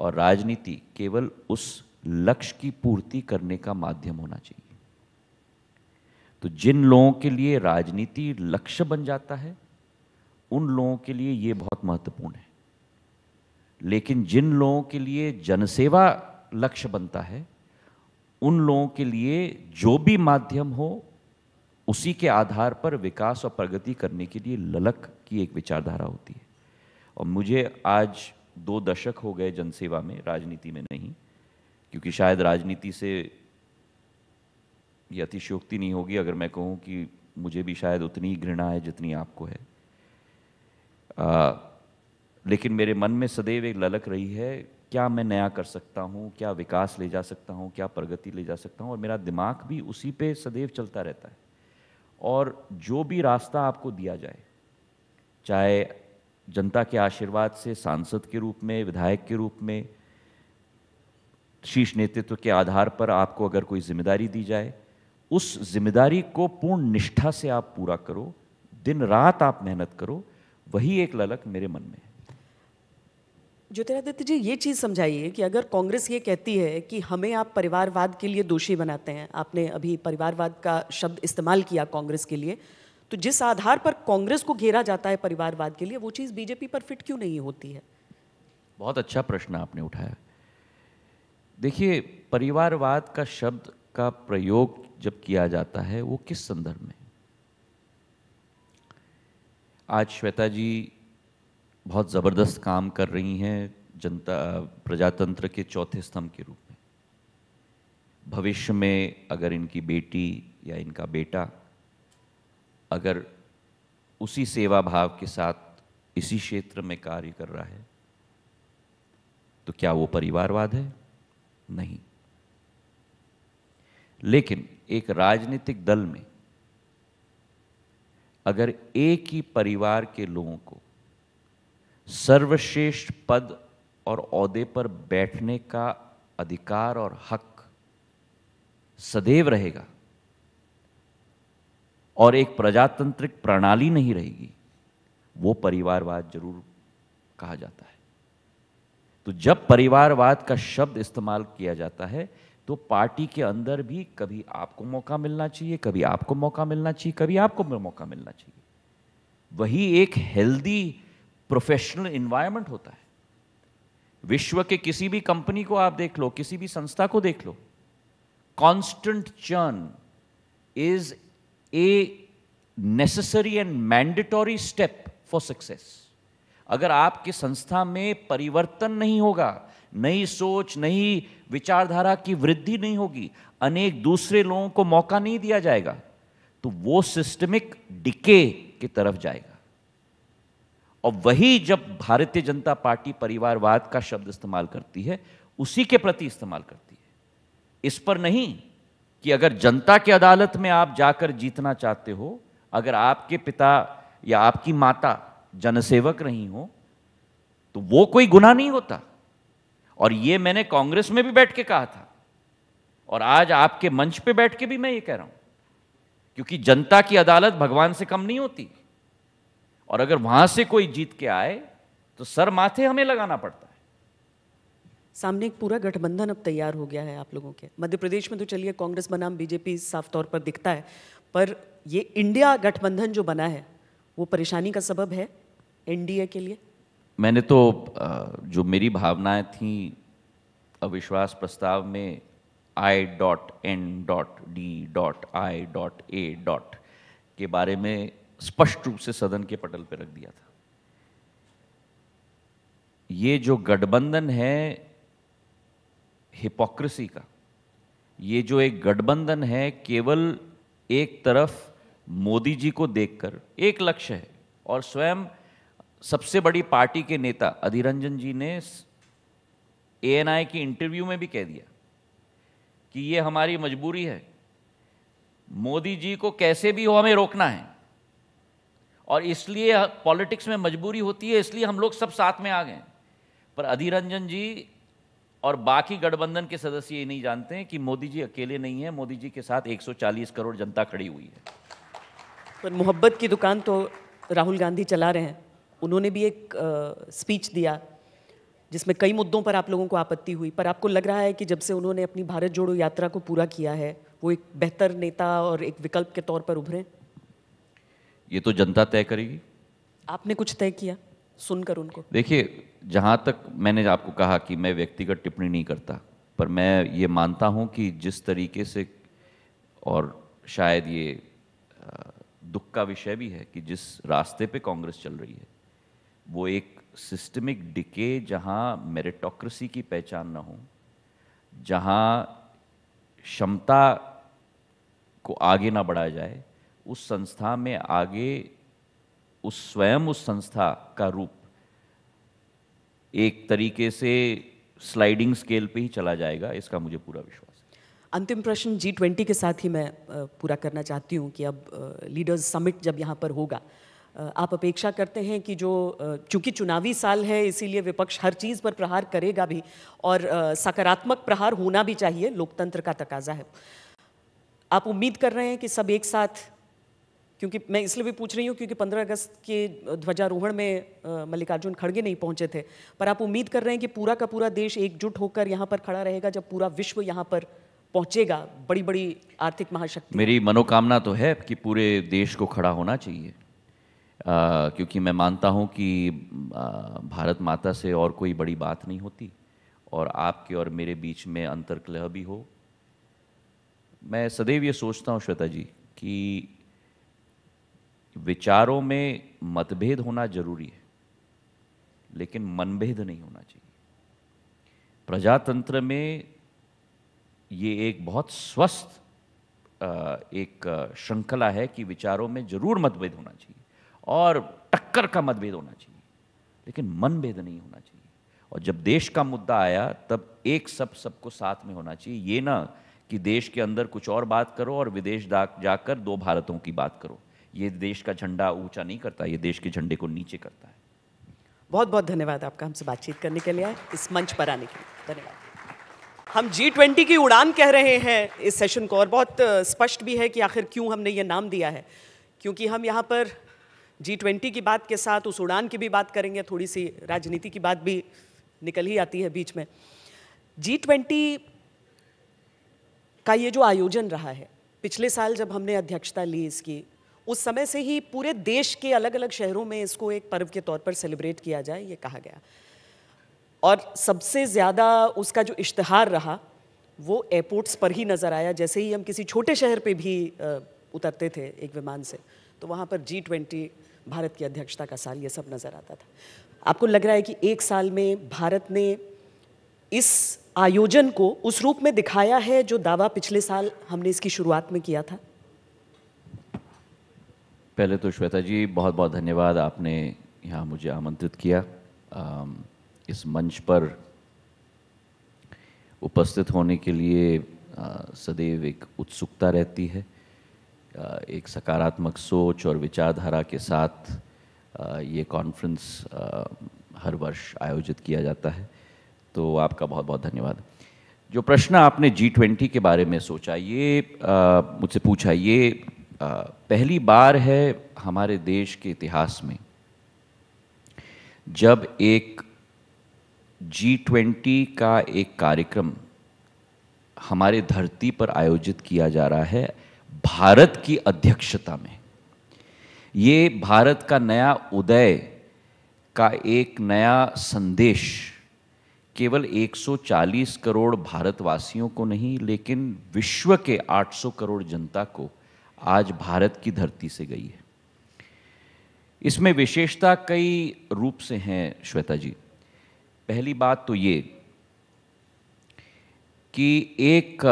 और राजनीति केवल उस लक्ष्य की पूर्ति करने का माध्यम होना चाहिए तो जिन लोगों के लिए राजनीति लक्ष्य बन जाता है उन लोगों के लिए ये बहुत महत्वपूर्ण है लेकिन जिन लोगों के लिए जनसेवा लक्ष्य बनता है उन लोगों के लिए जो भी माध्यम हो उसी के आधार पर विकास और प्रगति करने के लिए ललक की एक विचारधारा होती है और मुझे आज दो दशक हो गए जनसेवा में राजनीति में नहीं क्योंकि शायद राजनीति से ये अतिशयोक्ति नहीं होगी अगर मैं कहूँ कि मुझे भी शायद उतनी घृणा है जितनी आपको है आ, लेकिन मेरे मन में सदैव एक ललक रही है क्या मैं नया कर सकता हूँ क्या विकास ले जा सकता हूँ क्या प्रगति ले जा सकता हूँ और मेरा दिमाग भी उसी पे सदैव चलता रहता है और जो भी रास्ता आपको दिया जाए चाहे जनता के आशीर्वाद से सांसद के रूप में विधायक के रूप में शीर्ष नेतृत्व के आधार पर आपको अगर कोई जिम्मेदारी दी जाए उस जिम्मेदारी को पूर्ण निष्ठा से आप पूरा करो दिन रात आप मेहनत करो वही एक ललक मेरे मन में है ज्योतिरादित्य जी ये चीज़ समझाइए कि अगर कांग्रेस ये कहती है कि हमें आप परिवारवाद के लिए दोषी बनाते हैं आपने अभी परिवारवाद का शब्द इस्तेमाल किया कांग्रेस के लिए तो जिस आधार पर कांग्रेस को घेरा जाता है परिवारवाद के लिए वो चीज़ बीजेपी पर फिट क्यों नहीं होती है बहुत अच्छा प्रश्न आपने उठाया देखिए परिवारवाद का शब्द का प्रयोग जब किया जाता है वो किस संदर्भ में आज श्वेता जी बहुत ज़बरदस्त काम कर रही हैं जनता प्रजातंत्र के चौथे स्तंभ के रूप में भविष्य में अगर इनकी बेटी या इनका बेटा अगर उसी सेवा भाव के साथ इसी क्षेत्र में कार्य कर रहा है तो क्या वो परिवारवाद है नहीं लेकिन एक राजनीतिक दल में अगर एक ही परिवार के लोगों को सर्वश्रेष्ठ पद और औहदे पर बैठने का अधिकार और हक सदैव रहेगा और एक प्रजातांत्रिक प्रणाली नहीं रहेगी वो परिवारवाद जरूर कहा जाता है तो जब परिवारवाद का शब्द इस्तेमाल किया जाता है तो पार्टी के अंदर भी कभी आपको मौका मिलना चाहिए कभी आपको मौका मिलना चाहिए कभी आपको मौका मिलना चाहिए वही एक हेल्दी प्रोफेशनल इन्वायरमेंट होता है विश्व के किसी भी कंपनी को आप देख लो किसी भी संस्था को देख लो constant churn is a necessary and mandatory step for success अगर आपकी संस्था में परिवर्तन नहीं होगा नई सोच नई विचारधारा की वृद्धि नहीं होगी अनेक दूसरे लोगों को मौका नहीं दिया जाएगा तो वो सिस्टमिक डिके की तरफ जाएगा और वही जब भारतीय जनता पार्टी परिवारवाद का शब्द इस्तेमाल करती है उसी के प्रति इस्तेमाल करती है इस पर नहीं कि अगर जनता के अदालत में आप जाकर जीतना चाहते हो अगर आपके पिता या आपकी माता जनसेवक रही हो तो वो कोई गुना नहीं होता और ये मैंने कांग्रेस में भी बैठ के कहा था और आज आपके मंच पे बैठ के भी मैं ये कह रहा हूं क्योंकि जनता की अदालत भगवान से कम नहीं होती और अगर वहां से कोई जीत के आए तो सर माथे हमें लगाना पड़ता है सामने एक पूरा गठबंधन अब तैयार हो गया है आप लोगों के मध्य प्रदेश में तो चलिए कांग्रेस बनाम बीजेपी साफ तौर पर दिखता है पर ये इंडिया गठबंधन जो बना है वो परेशानी का सबब है एनडीए के लिए मैंने तो जो मेरी भावनाएं थी अविश्वास प्रस्ताव में I dot N dot D dot I dot A dot के बारे में स्पष्ट रूप से सदन के पटल पर रख दिया था ये जो गठबंधन है हिपोक्रेसी का ये जो एक गठबंधन है केवल एक तरफ मोदी जी को देखकर एक लक्ष्य है और स्वयं सबसे बड़ी पार्टी के नेता अधीरंजन जी ने ए एन आई की इंटरव्यू में भी कह दिया कि ये हमारी मजबूरी है मोदी जी को कैसे भी हो हमें रोकना है और इसलिए पॉलिटिक्स में मजबूरी होती है इसलिए हम लोग सब साथ में आ गए पर अधीर जी और बाकी गठबंधन के सदस्य ये नहीं जानते हैं कि मोदी जी अकेले नहीं हैं मोदी जी के साथ 140 करोड़ जनता खड़ी हुई है पर मोहब्बत की दुकान तो राहुल गांधी चला रहे हैं उन्होंने भी एक आ, स्पीच दिया जिसमें कई मुद्दों पर आप लोगों को आपत्ति हुई पर आपको लग रहा है कि जब से उन्होंने अपनी भारत जोड़ो यात्रा को पूरा किया है वो एक बेहतर नेता और एक विकल्प के तौर पर उभरे ये तो जनता तय करेगी आपने कुछ तय किया सुनकर उनको देखिए जहाँ तक मैंने आपको कहा कि मैं व्यक्तिगत टिप्पणी नहीं करता पर मैं ये मानता हूँ कि जिस तरीके से और शायद ये दुख का विषय भी है कि जिस रास्ते पे कांग्रेस चल रही है वो एक सिस्टमिक डिके जहाँ मेरिटोक्रेसी की पहचान ना हो जहाँ क्षमता को आगे ना बढ़ाया जाए उस संस्था में आगे उस स्वयं उस संस्था का रूप एक तरीके से स्लाइडिंग स्केल पे ही चला जाएगा इसका मुझे पूरा विश्वास है अंतिम प्रश्न जी ट्वेंटी के साथ ही मैं पूरा करना चाहती हूँ कि अब लीडर्स समिट जब यहाँ पर होगा आप अपेक्षा करते हैं कि जो चूंकि चुनावी साल है इसीलिए विपक्ष हर चीज़ पर प्रहार करेगा भी और सकारात्मक प्रहार होना भी चाहिए लोकतंत्र का तकाजा है आप उम्मीद कर रहे हैं कि सब एक साथ क्योंकि मैं इसलिए भी पूछ रही हूँ क्योंकि 15 अगस्त के ध्वजारोहण में मल्लिकार्जुन खड़गे नहीं पहुंचे थे पर आप उम्मीद कर रहे हैं कि पूरा का पूरा देश एकजुट होकर यहाँ पर खड़ा रहेगा जब पूरा विश्व यहाँ पर पहुंचेगा बड़ी बड़ी आर्थिक महाशक्ति मेरी मनोकामना तो है कि पूरे देश को खड़ा होना चाहिए आ, क्योंकि मैं मानता हूँ कि भारत माता से और कोई बड़ी बात नहीं होती और आपके और मेरे बीच में अंतर्कलह भी हो मैं सदैव ये सोचता हूँ श्वेता जी कि विचारों में मतभेद होना जरूरी है लेकिन मनभेद नहीं होना चाहिए प्रजातंत्र में ये एक बहुत स्वस्थ एक श्रृंखला है कि विचारों में जरूर मतभेद होना चाहिए और टक्कर का मतभेद होना चाहिए लेकिन मनभेद नहीं होना चाहिए और जब देश का मुद्दा आया तब एक सब सबको साथ में होना चाहिए ये ना कि देश के अंदर कुछ और बात करो और विदेश जाकर दो भारतों की बात करो ये देश का झंडा ऊंचा नहीं करता ये देश के झंडे को नीचे करता है बहुत बहुत धन्यवाद आपका हमसे बातचीत करने के लिए इस मंच पर आने के लिए धन्यवाद हम जी ट्वेंटी की उड़ान कह रहे हैं इस सेशन को और बहुत स्पष्ट भी है कि आखिर क्यों हमने ये नाम दिया है क्योंकि हम यहाँ पर जी ट्वेंटी की बात के साथ उस उड़ान की भी बात करेंगे थोड़ी सी राजनीति की बात भी निकल ही आती है बीच में जी ट्वेंटी का ये जो आयोजन रहा है पिछले साल जब हमने अध्यक्षता ली इसकी उस समय से ही पूरे देश के अलग अलग शहरों में इसको एक पर्व के तौर पर सेलिब्रेट किया जाए ये कहा गया और सबसे ज़्यादा उसका जो इश्तहार रहा वो एयरपोर्ट्स पर ही नज़र आया जैसे ही हम किसी छोटे शहर पे भी उतरते थे एक विमान से तो वहाँ पर जी ट्वेंटी भारत की अध्यक्षता का साल ये सब नज़र आता था आपको लग रहा है कि एक साल में भारत ने इस आयोजन को उस रूप में दिखाया है जो दावा पिछले साल हमने इसकी शुरुआत में किया था पहले तो श्वेता जी बहुत बहुत धन्यवाद आपने यहाँ मुझे आमंत्रित किया इस मंच पर उपस्थित होने के लिए सदैव एक उत्सुकता रहती है एक सकारात्मक सोच और विचारधारा के साथ ये कॉन्फ्रेंस हर वर्ष आयोजित किया जाता है तो आपका बहुत बहुत धन्यवाद जो प्रश्न आपने जी ट्वेंटी के बारे में सोचा ये मुझसे पूछा ये पहली बार है हमारे देश के इतिहास में जब एक जी ट्वेंटी का एक कार्यक्रम हमारे धरती पर आयोजित किया जा रहा है भारत की अध्यक्षता में ये भारत का नया उदय का एक नया संदेश केवल 140 करोड़ भारतवासियों को नहीं लेकिन विश्व के 800 करोड़ जनता को आज भारत की धरती से गई है इसमें विशेषता कई रूप से हैं श्वेता जी पहली बात तो ये कि एक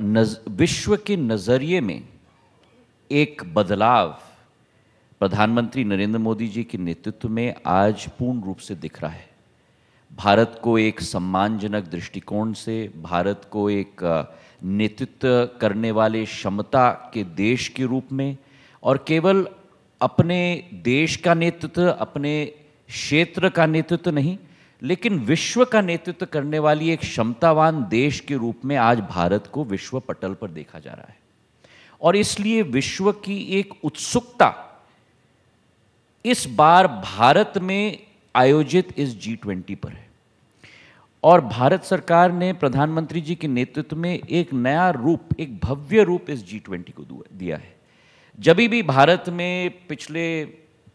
नज, विश्व के नज़रिए में एक बदलाव प्रधानमंत्री नरेंद्र मोदी जी के नेतृत्व में आज पूर्ण रूप से दिख रहा है भारत को एक सम्मानजनक दृष्टिकोण से भारत को एक नेतृत्व करने वाले क्षमता के देश के रूप में और केवल अपने देश का नेतृत्व अपने क्षेत्र का नेतृत्व नहीं लेकिन विश्व का नेतृत्व करने वाली एक क्षमतावान देश के रूप में आज भारत को विश्व पटल पर देखा जा रहा है और इसलिए विश्व की एक उत्सुकता इस बार भारत में आयोजित इस जी ट्वेंटी पर है और भारत सरकार ने प्रधानमंत्री जी के नेतृत्व में एक नया रूप एक भव्य रूप इस जी ट्वेंटी को दिया है जब भी भारत में पिछले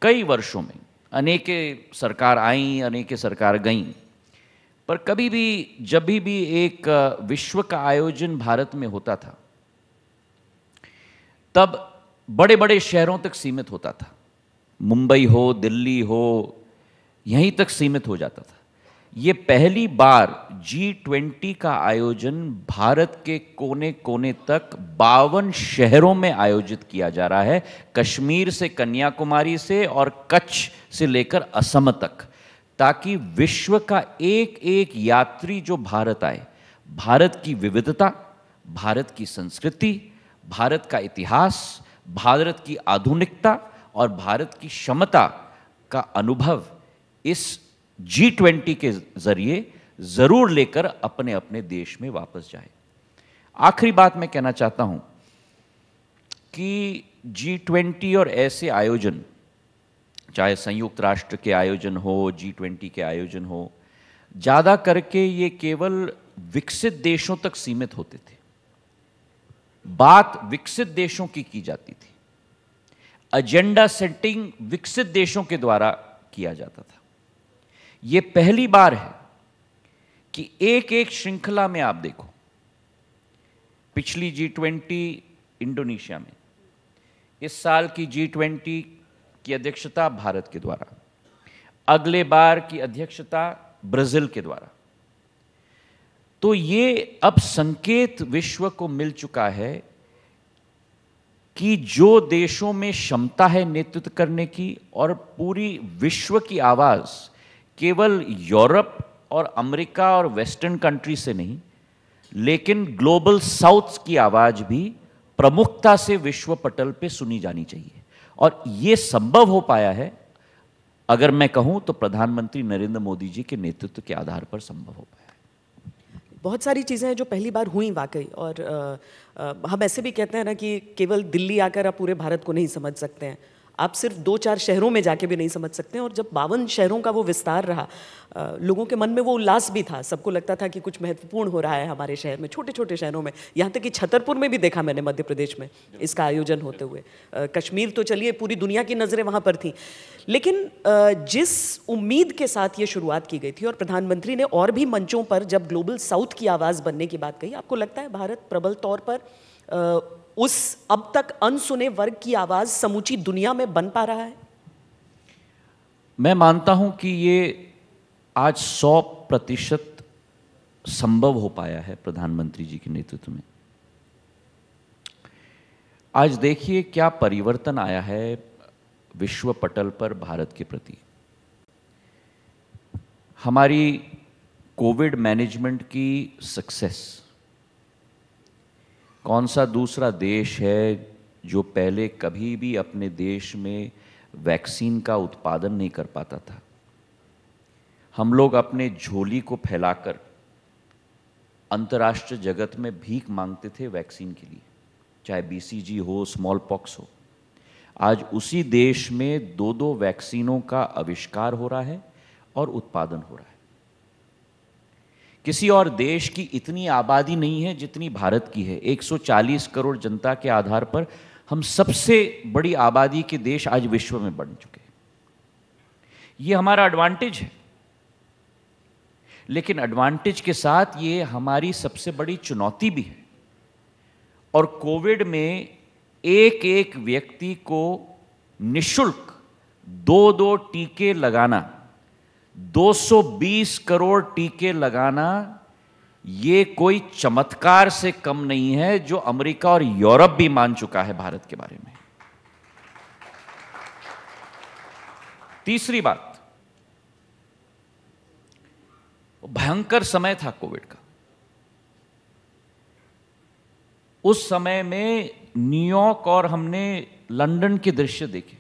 कई वर्षों में अनेक सरकार आई अनेक सरकार गई पर कभी भी जब भी एक विश्व का आयोजन भारत में होता था तब बड़े बड़े शहरों तक सीमित होता था मुंबई हो दिल्ली हो यहीं तक सीमित हो जाता था ये पहली बार जी ट्वेंटी का आयोजन भारत के कोने कोने तक बावन शहरों में आयोजित किया जा रहा है कश्मीर से कन्याकुमारी से और कच्छ से लेकर असम तक ताकि विश्व का एक एक यात्री जो भारत आए भारत की विविधता भारत की संस्कृति भारत का इतिहास भारत की आधुनिकता और भारत की क्षमता का अनुभव इस जी ट्वेंटी के जरिए ज़रूर लेकर अपने अपने देश में वापस जाए आखिरी बात मैं कहना चाहता हूं कि जी ट्वेंटी और ऐसे आयोजन चाहे संयुक्त राष्ट्र के आयोजन हो जी ट्वेंटी के आयोजन हो ज़्यादा करके ये केवल विकसित देशों तक सीमित होते थे बात विकसित देशों की की जाती थी एजेंडा सेटिंग विकसित देशों के द्वारा किया जाता था यह पहली बार है कि एक एक श्रृंखला में आप देखो पिछली जी ट्वेंटी इंडोनेशिया में इस साल की जी ट्वेंटी की अध्यक्षता भारत के द्वारा अगले बार की अध्यक्षता ब्राजील के द्वारा तो ये अब संकेत विश्व को मिल चुका है कि जो देशों में क्षमता है नेतृत्व करने की और पूरी विश्व की आवाज़ केवल यूरोप और अमेरिका और वेस्टर्न कंट्री से नहीं लेकिन ग्लोबल साउथ की आवाज़ भी प्रमुखता से विश्व पटल पे सुनी जानी चाहिए और ये संभव हो पाया है अगर मैं कहूँ तो प्रधानमंत्री नरेंद्र मोदी जी के नेतृत्व के आधार पर संभव हो पाया बहुत सारी चीज़ें हैं जो पहली बार हुई वाकई और आ, आ, हम ऐसे भी कहते हैं ना कि केवल दिल्ली आकर आप पूरे भारत को नहीं समझ सकते हैं आप सिर्फ दो चार शहरों में जाके भी नहीं समझ सकते और जब बावन शहरों का वो विस्तार रहा लोगों के मन में वो उल्लास भी था सबको लगता था कि कुछ महत्वपूर्ण हो रहा है हमारे शहर में छोटे छोटे शहरों में यहाँ तक कि छतरपुर में भी देखा मैंने मध्य प्रदेश में इसका आयोजन होते हुए कश्मीर तो चलिए पूरी दुनिया की नज़रें वहाँ पर थी लेकिन जिस उम्मीद के साथ ये शुरुआत की गई थी और प्रधानमंत्री ने और भी मंचों पर जब ग्लोबल साउथ की आवाज़ बनने की बात कही आपको लगता है भारत प्रबल तौर पर उस अब तक अनसुने वर्ग की आवाज समूची दुनिया में बन पा रहा है मैं मानता हूं कि ये आज सौ प्रतिशत संभव हो पाया है प्रधानमंत्री जी के नेतृत्व में आज देखिए क्या परिवर्तन आया है विश्व पटल पर भारत के प्रति हमारी कोविड मैनेजमेंट की सक्सेस कौन सा दूसरा देश है जो पहले कभी भी अपने देश में वैक्सीन का उत्पादन नहीं कर पाता था हम लोग अपने झोली को फैलाकर अंतर्राष्ट्रीय जगत में भीख मांगते थे वैक्सीन के लिए चाहे बीसीजी हो स्मॉल पॉक्स हो आज उसी देश में दो दो वैक्सीनों का आविष्कार हो रहा है और उत्पादन हो रहा है किसी और देश की इतनी आबादी नहीं है जितनी भारत की है 140 करोड़ जनता के आधार पर हम सबसे बड़ी आबादी के देश आज विश्व में बन चुके ये हमारा एडवांटेज है लेकिन एडवांटेज के साथ ये हमारी सबसे बड़ी चुनौती भी है और कोविड में एक एक व्यक्ति को निशुल्क दो दो टीके लगाना 220 करोड़ टीके लगाना ये कोई चमत्कार से कम नहीं है जो अमेरिका और यूरोप भी मान चुका है भारत के बारे में तीसरी बात भयंकर समय था कोविड का उस समय में न्यूयॉर्क और हमने लंदन के दृश्य देखे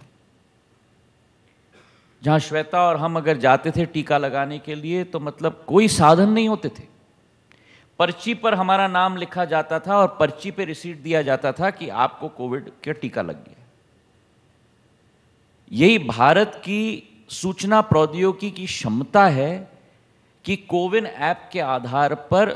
जहाँ श्वेता और हम अगर जाते थे टीका लगाने के लिए तो मतलब कोई साधन नहीं होते थे पर्ची पर हमारा नाम लिखा जाता था और पर्ची पे रिसीट दिया जाता था कि आपको कोविड का टीका लग गया यही भारत की सूचना प्रौद्योगिकी की क्षमता है कि कोविन ऐप के आधार पर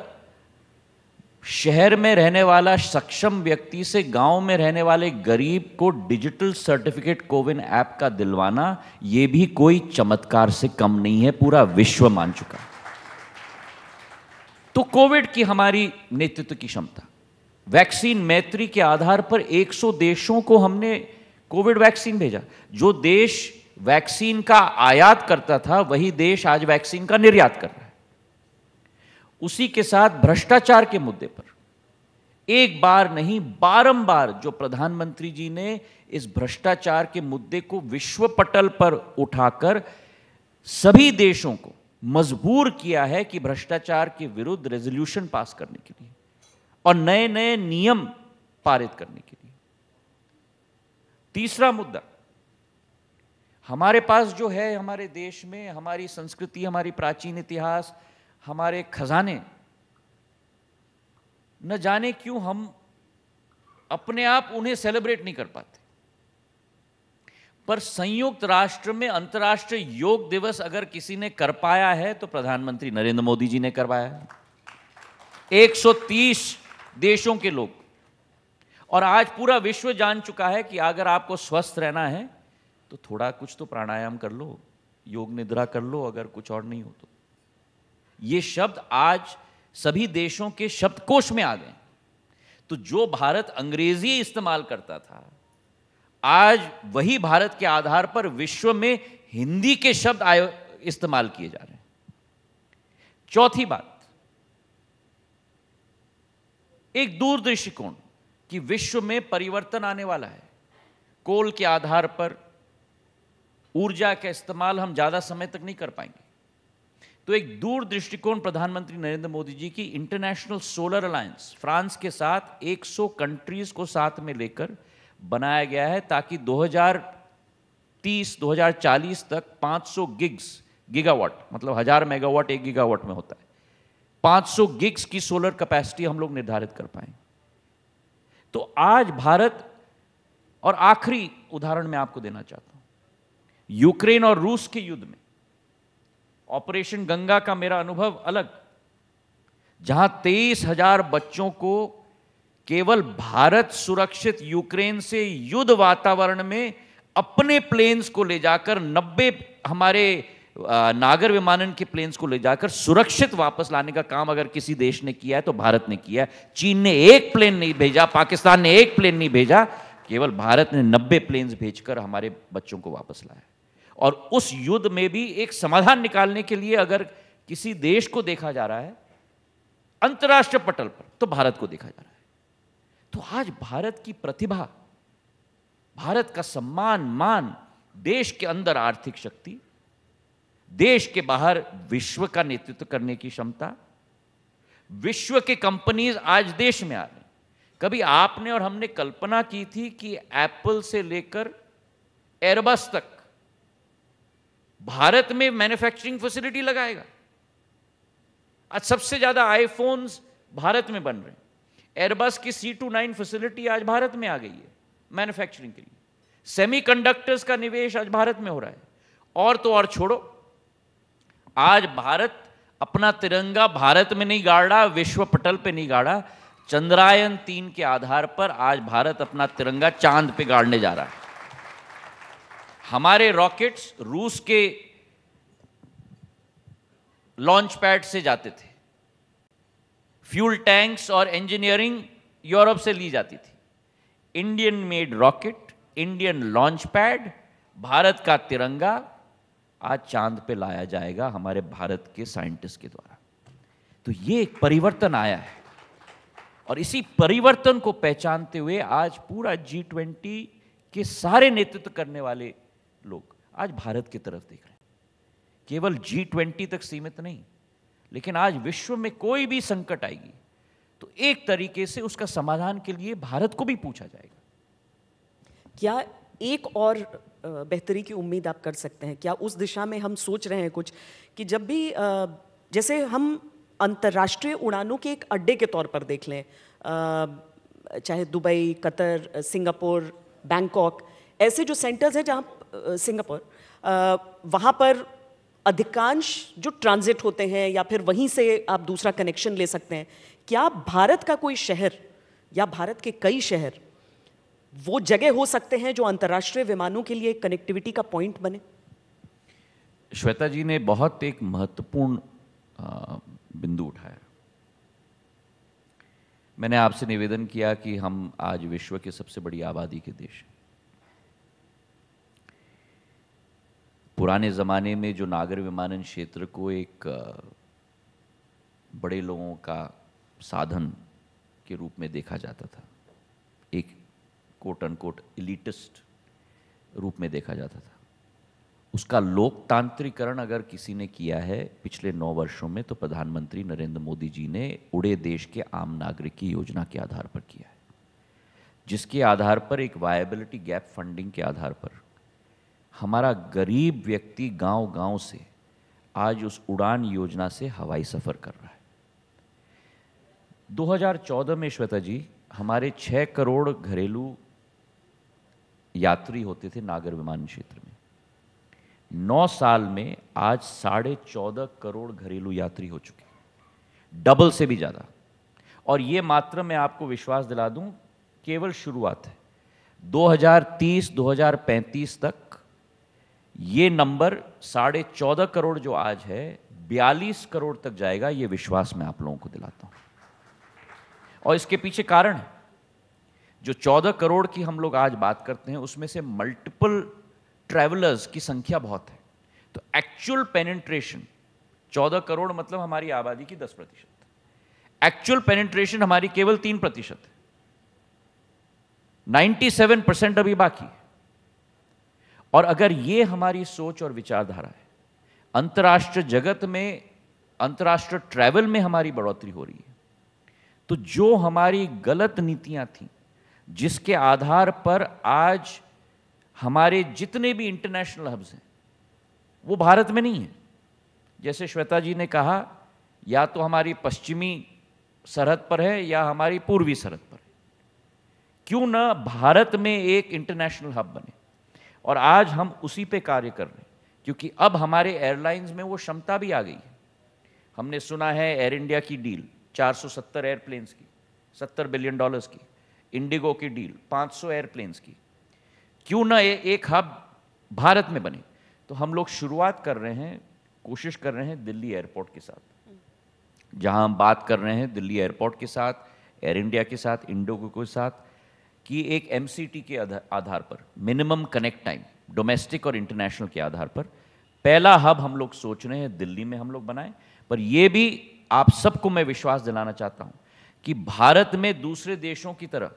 शहर में रहने वाला सक्षम व्यक्ति से गांव में रहने वाले गरीब को डिजिटल सर्टिफिकेट कोविन ऐप का दिलवाना यह भी कोई चमत्कार से कम नहीं है पूरा विश्व मान चुका तो कोविड की हमारी नेतृत्व की क्षमता वैक्सीन मैत्री के आधार पर 100 देशों को हमने कोविड वैक्सीन भेजा जो देश वैक्सीन का आयात करता था वही देश आज वैक्सीन का निर्यात कर रहा है उसी के साथ भ्रष्टाचार के मुद्दे पर एक बार नहीं बारंबार जो प्रधानमंत्री जी ने इस भ्रष्टाचार के मुद्दे को विश्व पटल पर उठाकर सभी देशों को मजबूर किया है कि भ्रष्टाचार के विरुद्ध रेजोल्यूशन पास करने के लिए और नए नए नियम पारित करने के लिए तीसरा मुद्दा हमारे पास जो है हमारे देश में हमारी संस्कृति हमारी प्राचीन इतिहास हमारे खजाने न जाने क्यों हम अपने आप उन्हें सेलिब्रेट नहीं कर पाते पर संयुक्त राष्ट्र में अंतर्राष्ट्रीय योग दिवस अगर किसी ने कर पाया है तो प्रधानमंत्री नरेंद्र मोदी जी ने करवाया है 130 देशों के लोग और आज पूरा विश्व जान चुका है कि अगर आपको स्वस्थ रहना है तो थोड़ा कुछ तो प्राणायाम कर लो योग निद्रा कर लो अगर कुछ और नहीं हो तो ये शब्द आज सभी देशों के शब्दकोश में आ गए तो जो भारत अंग्रेजी इस्तेमाल करता था आज वही भारत के आधार पर विश्व में हिंदी के शब्द आयो इस्तेमाल किए जा रहे हैं चौथी बात एक दूर दृष्टिकोण कि विश्व में परिवर्तन आने वाला है कोल के आधार पर ऊर्जा का इस्तेमाल हम ज़्यादा समय तक नहीं कर पाएंगे तो एक दूर दृष्टिकोण प्रधानमंत्री नरेंद्र मोदी जी की इंटरनेशनल सोलर अलायंस फ्रांस के साथ 100 कंट्रीज को साथ में लेकर बनाया गया है ताकि 2030 2040 तक 500 गिग्स गीगावाट मतलब हजार मेगावाट एक गीगावाट में होता है 500 गिग्स की सोलर कैपेसिटी हम लोग निर्धारित कर पाए तो आज भारत और आखिरी उदाहरण मैं आपको देना चाहता हूं यूक्रेन और रूस के युद्ध में ऑपरेशन गंगा का मेरा अनुभव अलग जहां तेईस हजार बच्चों को केवल भारत सुरक्षित यूक्रेन से युद्ध वातावरण में अपने प्लेन्स को ले जाकर 90 हमारे नागर विमानन के प्लेन्स को ले जाकर सुरक्षित वापस लाने का काम अगर किसी देश ने किया है तो भारत ने किया है चीन ने एक प्लेन नहीं भेजा पाकिस्तान ने एक प्लेन नहीं भेजा केवल भारत ने 90 प्लेन्स भेजकर हमारे बच्चों को वापस लाया और उस युद्ध में भी एक समाधान निकालने के लिए अगर किसी देश को देखा जा रहा है अंतर्राष्ट्रीय पटल पर तो भारत को देखा जा रहा है तो आज भारत की प्रतिभा भारत का सम्मान मान देश के अंदर आर्थिक शक्ति देश के बाहर विश्व का नेतृत्व करने की क्षमता विश्व के कंपनीज आज देश में आ रही कभी आपने और हमने कल्पना की थी कि एप्पल से लेकर एयरबस तक भारत में मैन्युफैक्चरिंग फैसिलिटी लगाएगा आज सबसे ज़्यादा आईफोन्स भारत में बन रहे हैं एयरबस की सी टू नाइन फैसिलिटी आज भारत में आ गई है मैन्युफैक्चरिंग के लिए सेमीकंडक्टर्स का निवेश आज भारत में हो रहा है और तो और छोड़ो आज भारत अपना तिरंगा भारत में नहीं गाड़ा विश्व पटल पे नहीं गाड़ा चंद्रायन तीन के आधार पर आज भारत अपना तिरंगा चांद पे गाड़ने जा रहा है हमारे रॉकेट्स रूस के लॉन्च पैड से जाते थे फ्यूल टैंक्स और इंजीनियरिंग यूरोप से ली जाती थी Indian made rocket Indian launch pad Bharat का तिरंगा आज चांद पे लाया जाएगा हमारे भारत के साइंटिस्ट के द्वारा तो ये एक परिवर्तन आया है और इसी परिवर्तन को पहचानते हुए आज पूरा जी ट्वेंटी के सारे नेतृत्व करने वाले लोग आज भारत की तरफ देख रहे हैं केवल जी ट्वेंटी तक सीमित नहीं लेकिन आज विश्व में कोई भी संकट आएगी तो एक तरीके से उसका समाधान के लिए भारत को भी पूछा जाएगा क्या एक और बेहतरी की उम्मीद आप कर सकते हैं क्या उस दिशा में हम सोच रहे हैं कुछ कि जब भी जैसे हम अंतर्राष्ट्रीय उड़ानों के एक अड्डे के तौर पर देख लें चाहे दुबई कतर सिंगापुर बैंकॉक ऐसे जो सेंटर्स हैं जहाँ सिंगापुर वहाँ पर अधिकांश जो ट्रांजिट होते हैं या फिर वहीं से आप दूसरा कनेक्शन ले सकते हैं क्या भारत का कोई शहर या भारत के कई शहर वो जगह हो सकते हैं जो अंतर्राष्ट्रीय विमानों के लिए कनेक्टिविटी का पॉइंट बने श्वेता जी ने बहुत एक महत्वपूर्ण बिंदु उठाया मैंने आपसे निवेदन किया कि हम आज विश्व के सबसे बड़ी आबादी के देश हैं पुराने ज़माने में जो नागर विमानन क्षेत्र को एक बड़े लोगों का साधन के रूप में देखा जाता था एक कोट अनकोट इलिटिस्ट रूप में देखा जाता था उसका लोकतांत्रिकरण अगर किसी ने किया है पिछले नौ वर्षों में तो प्रधानमंत्री नरेंद्र मोदी जी ने उड़े देश के आम नागरिक की योजना के आधार पर किया है जिसके आधार पर एक वायबिलिटी गैप फंडिंग के आधार पर हमारा गरीब व्यक्ति गांव गांव से आज उस उड़ान योजना से हवाई सफ़र कर रहा है 2014 में श्वेता जी हमारे 6 करोड़ घरेलू यात्री होते थे नागर विमान क्षेत्र में 9 साल में आज साढ़े चौदह करोड़ घरेलू यात्री हो चुके डबल से भी ज़्यादा और ये मात्र मैं आपको विश्वास दिला दूं केवल शुरुआत है 2030-2035 तक ये नंबर साढ़े चौदह करोड़ जो आज है बयालीस करोड़ तक जाएगा ये विश्वास मैं आप लोगों को दिलाता हूं और इसके पीछे कारण है जो चौदह करोड़ की हम लोग आज बात करते हैं उसमें से मल्टीपल ट्रेवलर्स की संख्या बहुत है तो एक्चुअल पेनेट्रेशन चौदह करोड़ मतलब हमारी आबादी की दस प्रतिशत एक्चुअल पेनेट्रेशन हमारी केवल तीन प्रतिशत है सेवन परसेंट अभी बाकी है और अगर ये हमारी सोच और विचारधारा है अंतर्राष्ट्रीय जगत में अंतर्राष्ट्रीय ट्रैवल में हमारी बढ़ोतरी हो रही है तो जो हमारी गलत नीतियां थी जिसके आधार पर आज हमारे जितने भी इंटरनेशनल हब्स हैं वो भारत में नहीं है जैसे श्वेता जी ने कहा या तो हमारी पश्चिमी सरहद पर है या हमारी पूर्वी सरहद पर है क्यों ना भारत में एक इंटरनेशनल हब बने और आज हम उसी पे कार्य कर रहे हैं क्योंकि अब हमारे एयरलाइंस में वो क्षमता भी आ गई है हमने सुना है एयर इंडिया की डील 470 एयरप्लेन्स की 70 बिलियन डॉलर्स की इंडिगो की डील 500 एयरप्लेन्स की क्यों ना ये एक हब भारत में बने तो हम लोग शुरुआत कर रहे हैं कोशिश कर रहे हैं दिल्ली एयरपोर्ट के साथ जहां हम बात कर रहे हैं दिल्ली एयरपोर्ट के साथ एयर इंडिया के साथ इंडोगो के साथ कि एक एम के आधार पर मिनिमम कनेक्ट टाइम डोमेस्टिक और इंटरनेशनल के आधार पर पहला हब हम लोग सोच रहे हैं दिल्ली में हम लोग बनाएं पर यह भी आप सबको मैं विश्वास दिलाना चाहता हूं कि भारत में दूसरे देशों की तरह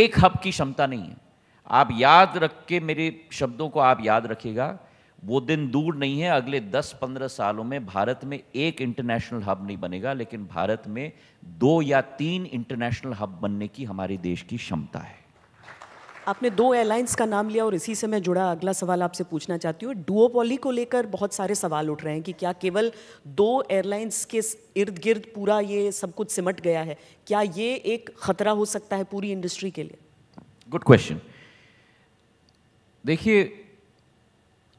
एक हब की क्षमता नहीं है आप याद रख के मेरे शब्दों को आप याद रखिएगा वो दिन दूर नहीं है अगले 10-15 सालों में भारत में एक इंटरनेशनल हब नहीं बनेगा लेकिन भारत में दो या तीन इंटरनेशनल हब बनने की हमारे देश की क्षमता है आपने दो एयरलाइंस का नाम लिया और इसी से मैं जुड़ा अगला सवाल आपसे पूछना चाहती हूँ डुओपोली को लेकर बहुत सारे सवाल उठ रहे हैं कि क्या केवल दो एयरलाइंस के इर्द गिर्द पूरा ये सब कुछ सिमट गया है क्या ये एक खतरा हो सकता है पूरी इंडस्ट्री के लिए गुड क्वेश्चन देखिए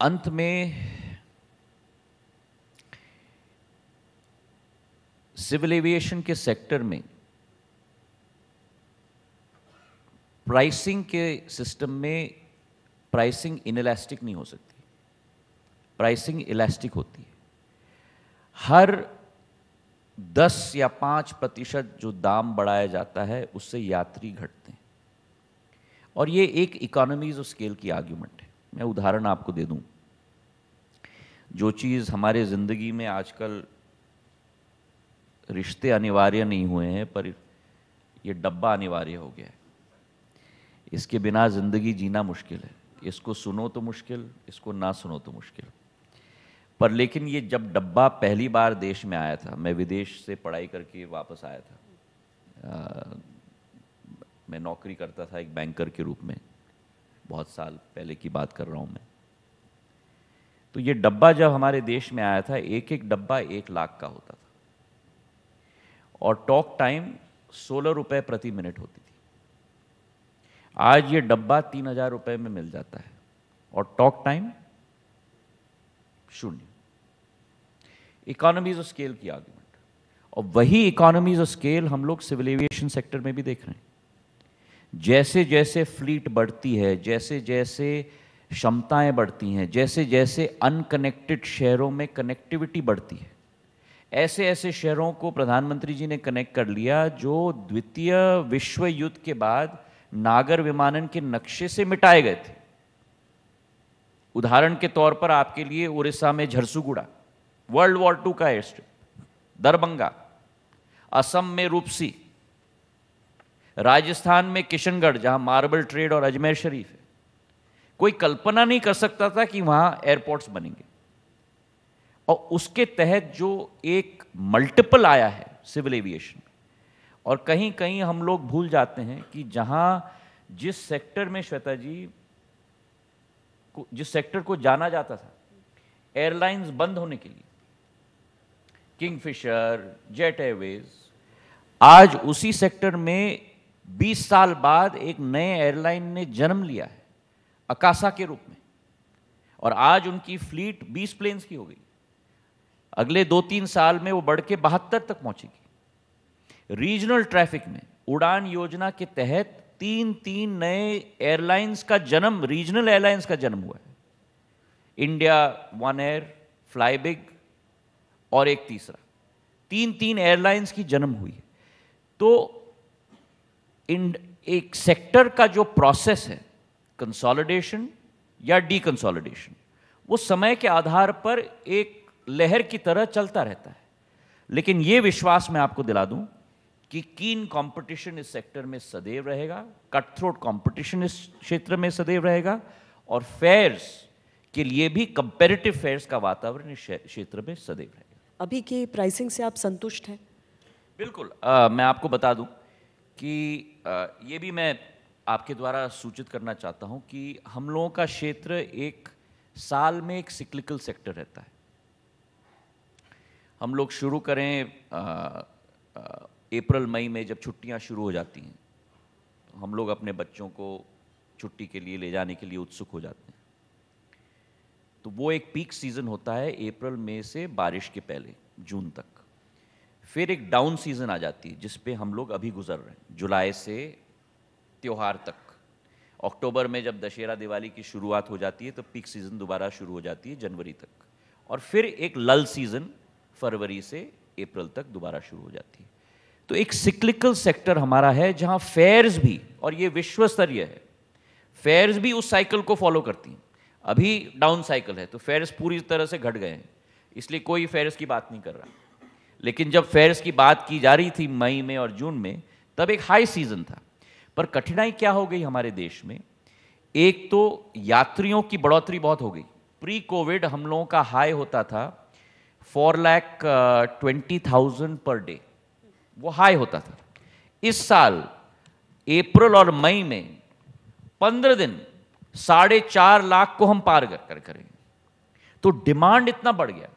अंत में सिविल एविएशन के सेक्टर में प्राइसिंग के सिस्टम में प्राइसिंग इनलास्टिक नहीं हो सकती प्राइसिंग इलास्टिक होती है हर 10 या 5 प्रतिशत जो दाम बढ़ाया जाता है उससे यात्री घटते हैं और ये एक इकोनॉमीज ऑफ स्केल की आर्ग्यूमेंट है मैं उदाहरण आपको दे दूं जो चीज़ हमारे ज़िंदगी में आजकल रिश्ते अनिवार्य नहीं हुए हैं पर ये डब्बा अनिवार्य हो गया है इसके बिना ज़िंदगी जीना मुश्किल है इसको सुनो तो मुश्किल इसको ना सुनो तो मुश्किल पर लेकिन ये जब डब्बा पहली बार देश में आया था मैं विदेश से पढ़ाई करके वापस आया था आ, मैं नौकरी करता था एक बैंकर के रूप में बहुत साल पहले की बात कर रहा हूँ मैं तो ये डब्बा जब हमारे देश में आया था एक एक डब्बा एक लाख का होता था और टॉक टाइम सोलह रुपए प्रति मिनट होती थी आज ये डब्बा तीन हजार रुपए में मिल जाता है और टॉक टाइम शून्य इकोनॉमीज ऑफ स्केल की आर्ग्यूमेंट और वही इकोनॉमीज ऑफ स्केल हम लोग सिविल एविएशन सेक्टर में भी देख रहे हैं जैसे जैसे फ्लीट बढ़ती है जैसे जैसे क्षमताएं बढ़ती हैं जैसे जैसे अनकनेक्टेड शहरों में कनेक्टिविटी बढ़ती है ऐसे ऐसे शहरों को प्रधानमंत्री जी ने कनेक्ट कर लिया जो द्वितीय विश्व युद्ध के बाद नागर विमानन के नक्शे से मिटाए गए थे उदाहरण के तौर पर आपके लिए उड़ीसा में झरसुगुड़ा वर्ल्ड वॉर टू का एस्ट दरभंगा असम में रूपसी राजस्थान में किशनगढ़ जहां मार्बल ट्रेड और अजमेर शरीफ है कोई कल्पना नहीं कर सकता था कि वहां एयरपोर्ट्स बनेंगे और उसके तहत जो एक मल्टीपल आया है सिविल एविएशन और कहीं कहीं हम लोग भूल जाते हैं कि जहां जिस सेक्टर में श्वेता जी को जिस सेक्टर को जाना जाता था एयरलाइंस बंद होने के लिए किंगफिशर जेट एयरवेज आज उसी सेक्टर में 20 साल बाद एक नए एयरलाइन ने जन्म लिया है अकासा के रूप में और आज उनकी फ्लीट 20 प्लेन्स की हो गई अगले दो तीन साल में वो बढ़ के बहत्तर तक पहुंचेगी रीजनल ट्रैफिक में उड़ान योजना के तहत तीन तीन नए एयरलाइंस का जन्म रीजनल एयरलाइंस का जन्म हुआ है इंडिया वन एयर फ्लाईबिग और एक तीसरा तीन तीन एयरलाइंस की जन्म हुई है तो इन एक सेक्टर का जो प्रोसेस है कंसोलिडेशन या डी कंसोलिडेशन वो समय के आधार पर एक लहर की तरह चलता रहता है लेकिन ये विश्वास मैं आपको दिला दूं कि कीन कंपटीशन इस सेक्टर में सदैव रहेगा कट थ्रोट कॉम्पिटिशन इस क्षेत्र में सदैव रहेगा और फेयर्स के लिए भी कंपेरेटिव फेयर्स का वातावरण इस क्षेत्र में सदैव रहेगा अभी की प्राइसिंग से आप संतुष्ट हैं बिल्कुल आ, मैं आपको बता दूं कि आ, ये भी मैं आपके द्वारा सूचित करना चाहता हूं कि हम लोगों का क्षेत्र एक साल में एक सिक्लिकल सेक्टर रहता है हम लोग शुरू करें अप्रैल मई में जब छुट्टियां शुरू हो जाती हैं तो हम लोग अपने बच्चों को छुट्टी के लिए ले जाने के लिए उत्सुक हो जाते हैं तो वो एक पीक सीज़न होता है अप्रैल मई से बारिश के पहले जून तक फिर एक डाउन सीज़न आ जाती है जिसपे हम लोग अभी गुजर रहे हैं जुलाई से त्यौहार तक अक्टूबर में जब दशहरा दिवाली की शुरुआत हो जाती है तो पीक सीज़न दोबारा शुरू हो जाती है जनवरी तक और फिर एक लल सीज़न फरवरी से अप्रैल तक दोबारा शुरू हो जाती है तो एक सिक्लिकल सेक्टर हमारा है जहां फेयर्स भी और ये विश्व स्तरीय है फेयर्स भी उस साइकिल को फॉलो करती हैं अभी डाउन साइकिल है तो फेयर्स पूरी तरह से घट गए हैं इसलिए कोई फेयर्स की बात नहीं कर रहा लेकिन जब फेयर्स की बात की जा रही थी मई में और जून में तब एक हाई सीजन था पर कठिनाई क्या हो गई हमारे देश में एक तो यात्रियों की बढ़ोतरी बहुत हो गई प्री कोविड हम लोगों का हाई होता था four lakh twenty thousand per day वो हाई होता था इस साल अप्रैल और मई में पंद्रह दिन साढ़े चार लाख को हम पार कर करेंगे तो डिमांड इतना बढ़ गया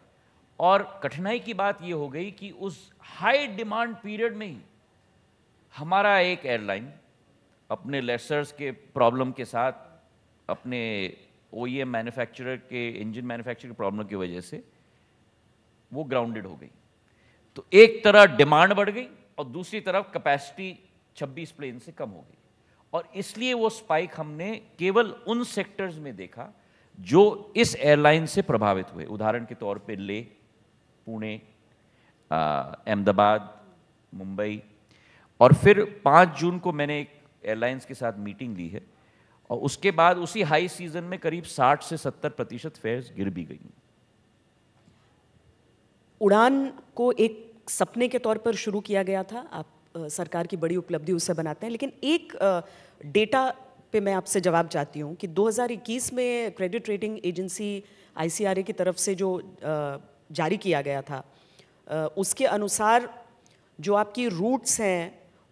और कठिनाई की बात ये हो गई कि उस हाई डिमांड पीरियड में ही हमारा एक एयरलाइन अपने लेसर्स के प्रॉब्लम के साथ अपने ओ मैन्युफैक्चरर e के इंजन मैन्युफैक्चरर के प्रॉब्लम की वजह से वो ग्राउंडेड हो गई तो एक तरह डिमांड बढ़ गई और दूसरी तरफ कैपेसिटी 26 प्लेन से कम हो गई और इसलिए वो स्पाइक हमने केवल उन सेक्टर्स में देखा जो इस एयरलाइन से प्रभावित हुए उदाहरण के तौर पे ले पुणे अहमदाबाद मुंबई और फिर 5 जून को मैंने एक एयरलाइंस के साथ मीटिंग ली है और उसके बाद उसी हाई सीजन में करीब 60 से 70 प्रतिशत फेयर्स गिर भी गई उड़ान को एक सपने के तौर पर शुरू किया गया था आप आ, सरकार की बड़ी उपलब्धि उससे बनाते हैं लेकिन एक आ, डेटा पे मैं आपसे जवाब चाहती हूँ कि 2021 में क्रेडिट रेटिंग एजेंसी आई की तरफ से जो आ, जारी किया गया था उसके अनुसार जो आपकी रूट्स हैं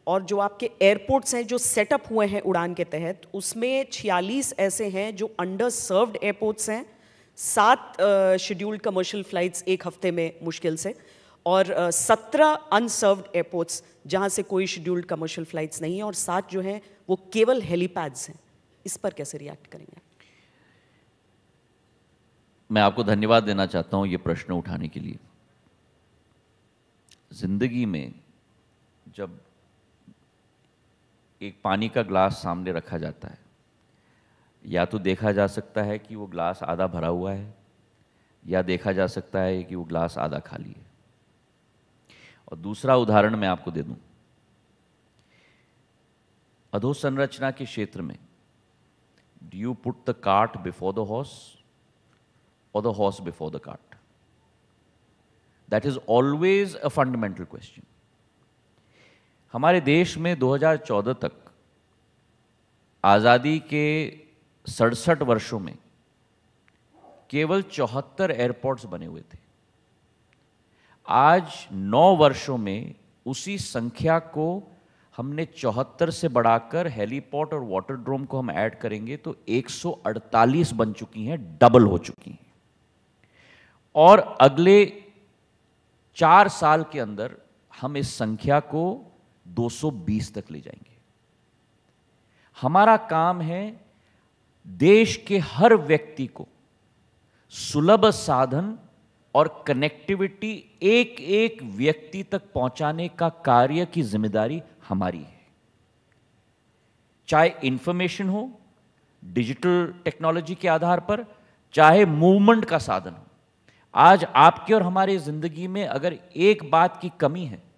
और जो आपके एयरपोर्ट्स हैं जो सेटअप हुए हैं उड़ान के तहत उसमें 46 ऐसे हैं जो अंडर सर्व्ड एयरपोर्ट्स हैं सात शेड्यूल्ड कमर्शियल फ़्लाइट्स एक हफ्ते में मुश्किल से और सत्रह अनसर्व्ड एयरपोर्ट्स जहां से कोई शेड्यूल्ड कमर्शियल फ़्लाइट्स नहीं है और सात जो हैं वो केवल हेलीपैड्स हैं इस पर कैसे रिएक्ट करेंगे मैं आपको धन्यवाद देना चाहता हूँ ये प्रश्न उठाने के लिए ज़िंदगी में जब एक पानी का ग्लास सामने रखा जाता है या तो देखा जा सकता है कि वो ग्लास आधा भरा हुआ है या देखा जा सकता है कि वो ग्लास आधा खाली है और दूसरा उदाहरण मैं आपको दे दूं अधोसंरचना के क्षेत्र में do you put the cart before the horse और the horse before the cart that is always a fundamental question हमारे देश में 2014 तक आज़ादी के सड़सठ वर्षों में केवल चौहत्तर एयरपोर्ट्स बने हुए थे आज नौ वर्षों में उसी संख्या को हमने चौहत्तर से बढ़ाकर हेलीपोर्ट और वाटर ड्रोम को हम ऐड करेंगे तो 148 बन चुकी हैं डबल हो चुकी हैं और अगले चार साल के अंदर हम इस संख्या को 220 तक ले जाएंगे हमारा काम है देश के हर व्यक्ति को सुलभ साधन और कनेक्टिविटी एक एक व्यक्ति तक पहुंचाने का कार्य की जिम्मेदारी हमारी है चाहे इंफॉर्मेशन हो डिजिटल टेक्नोलॉजी के आधार पर चाहे मूवमेंट का साधन हो आज आपके और हमारे जिंदगी में अगर एक बात की कमी है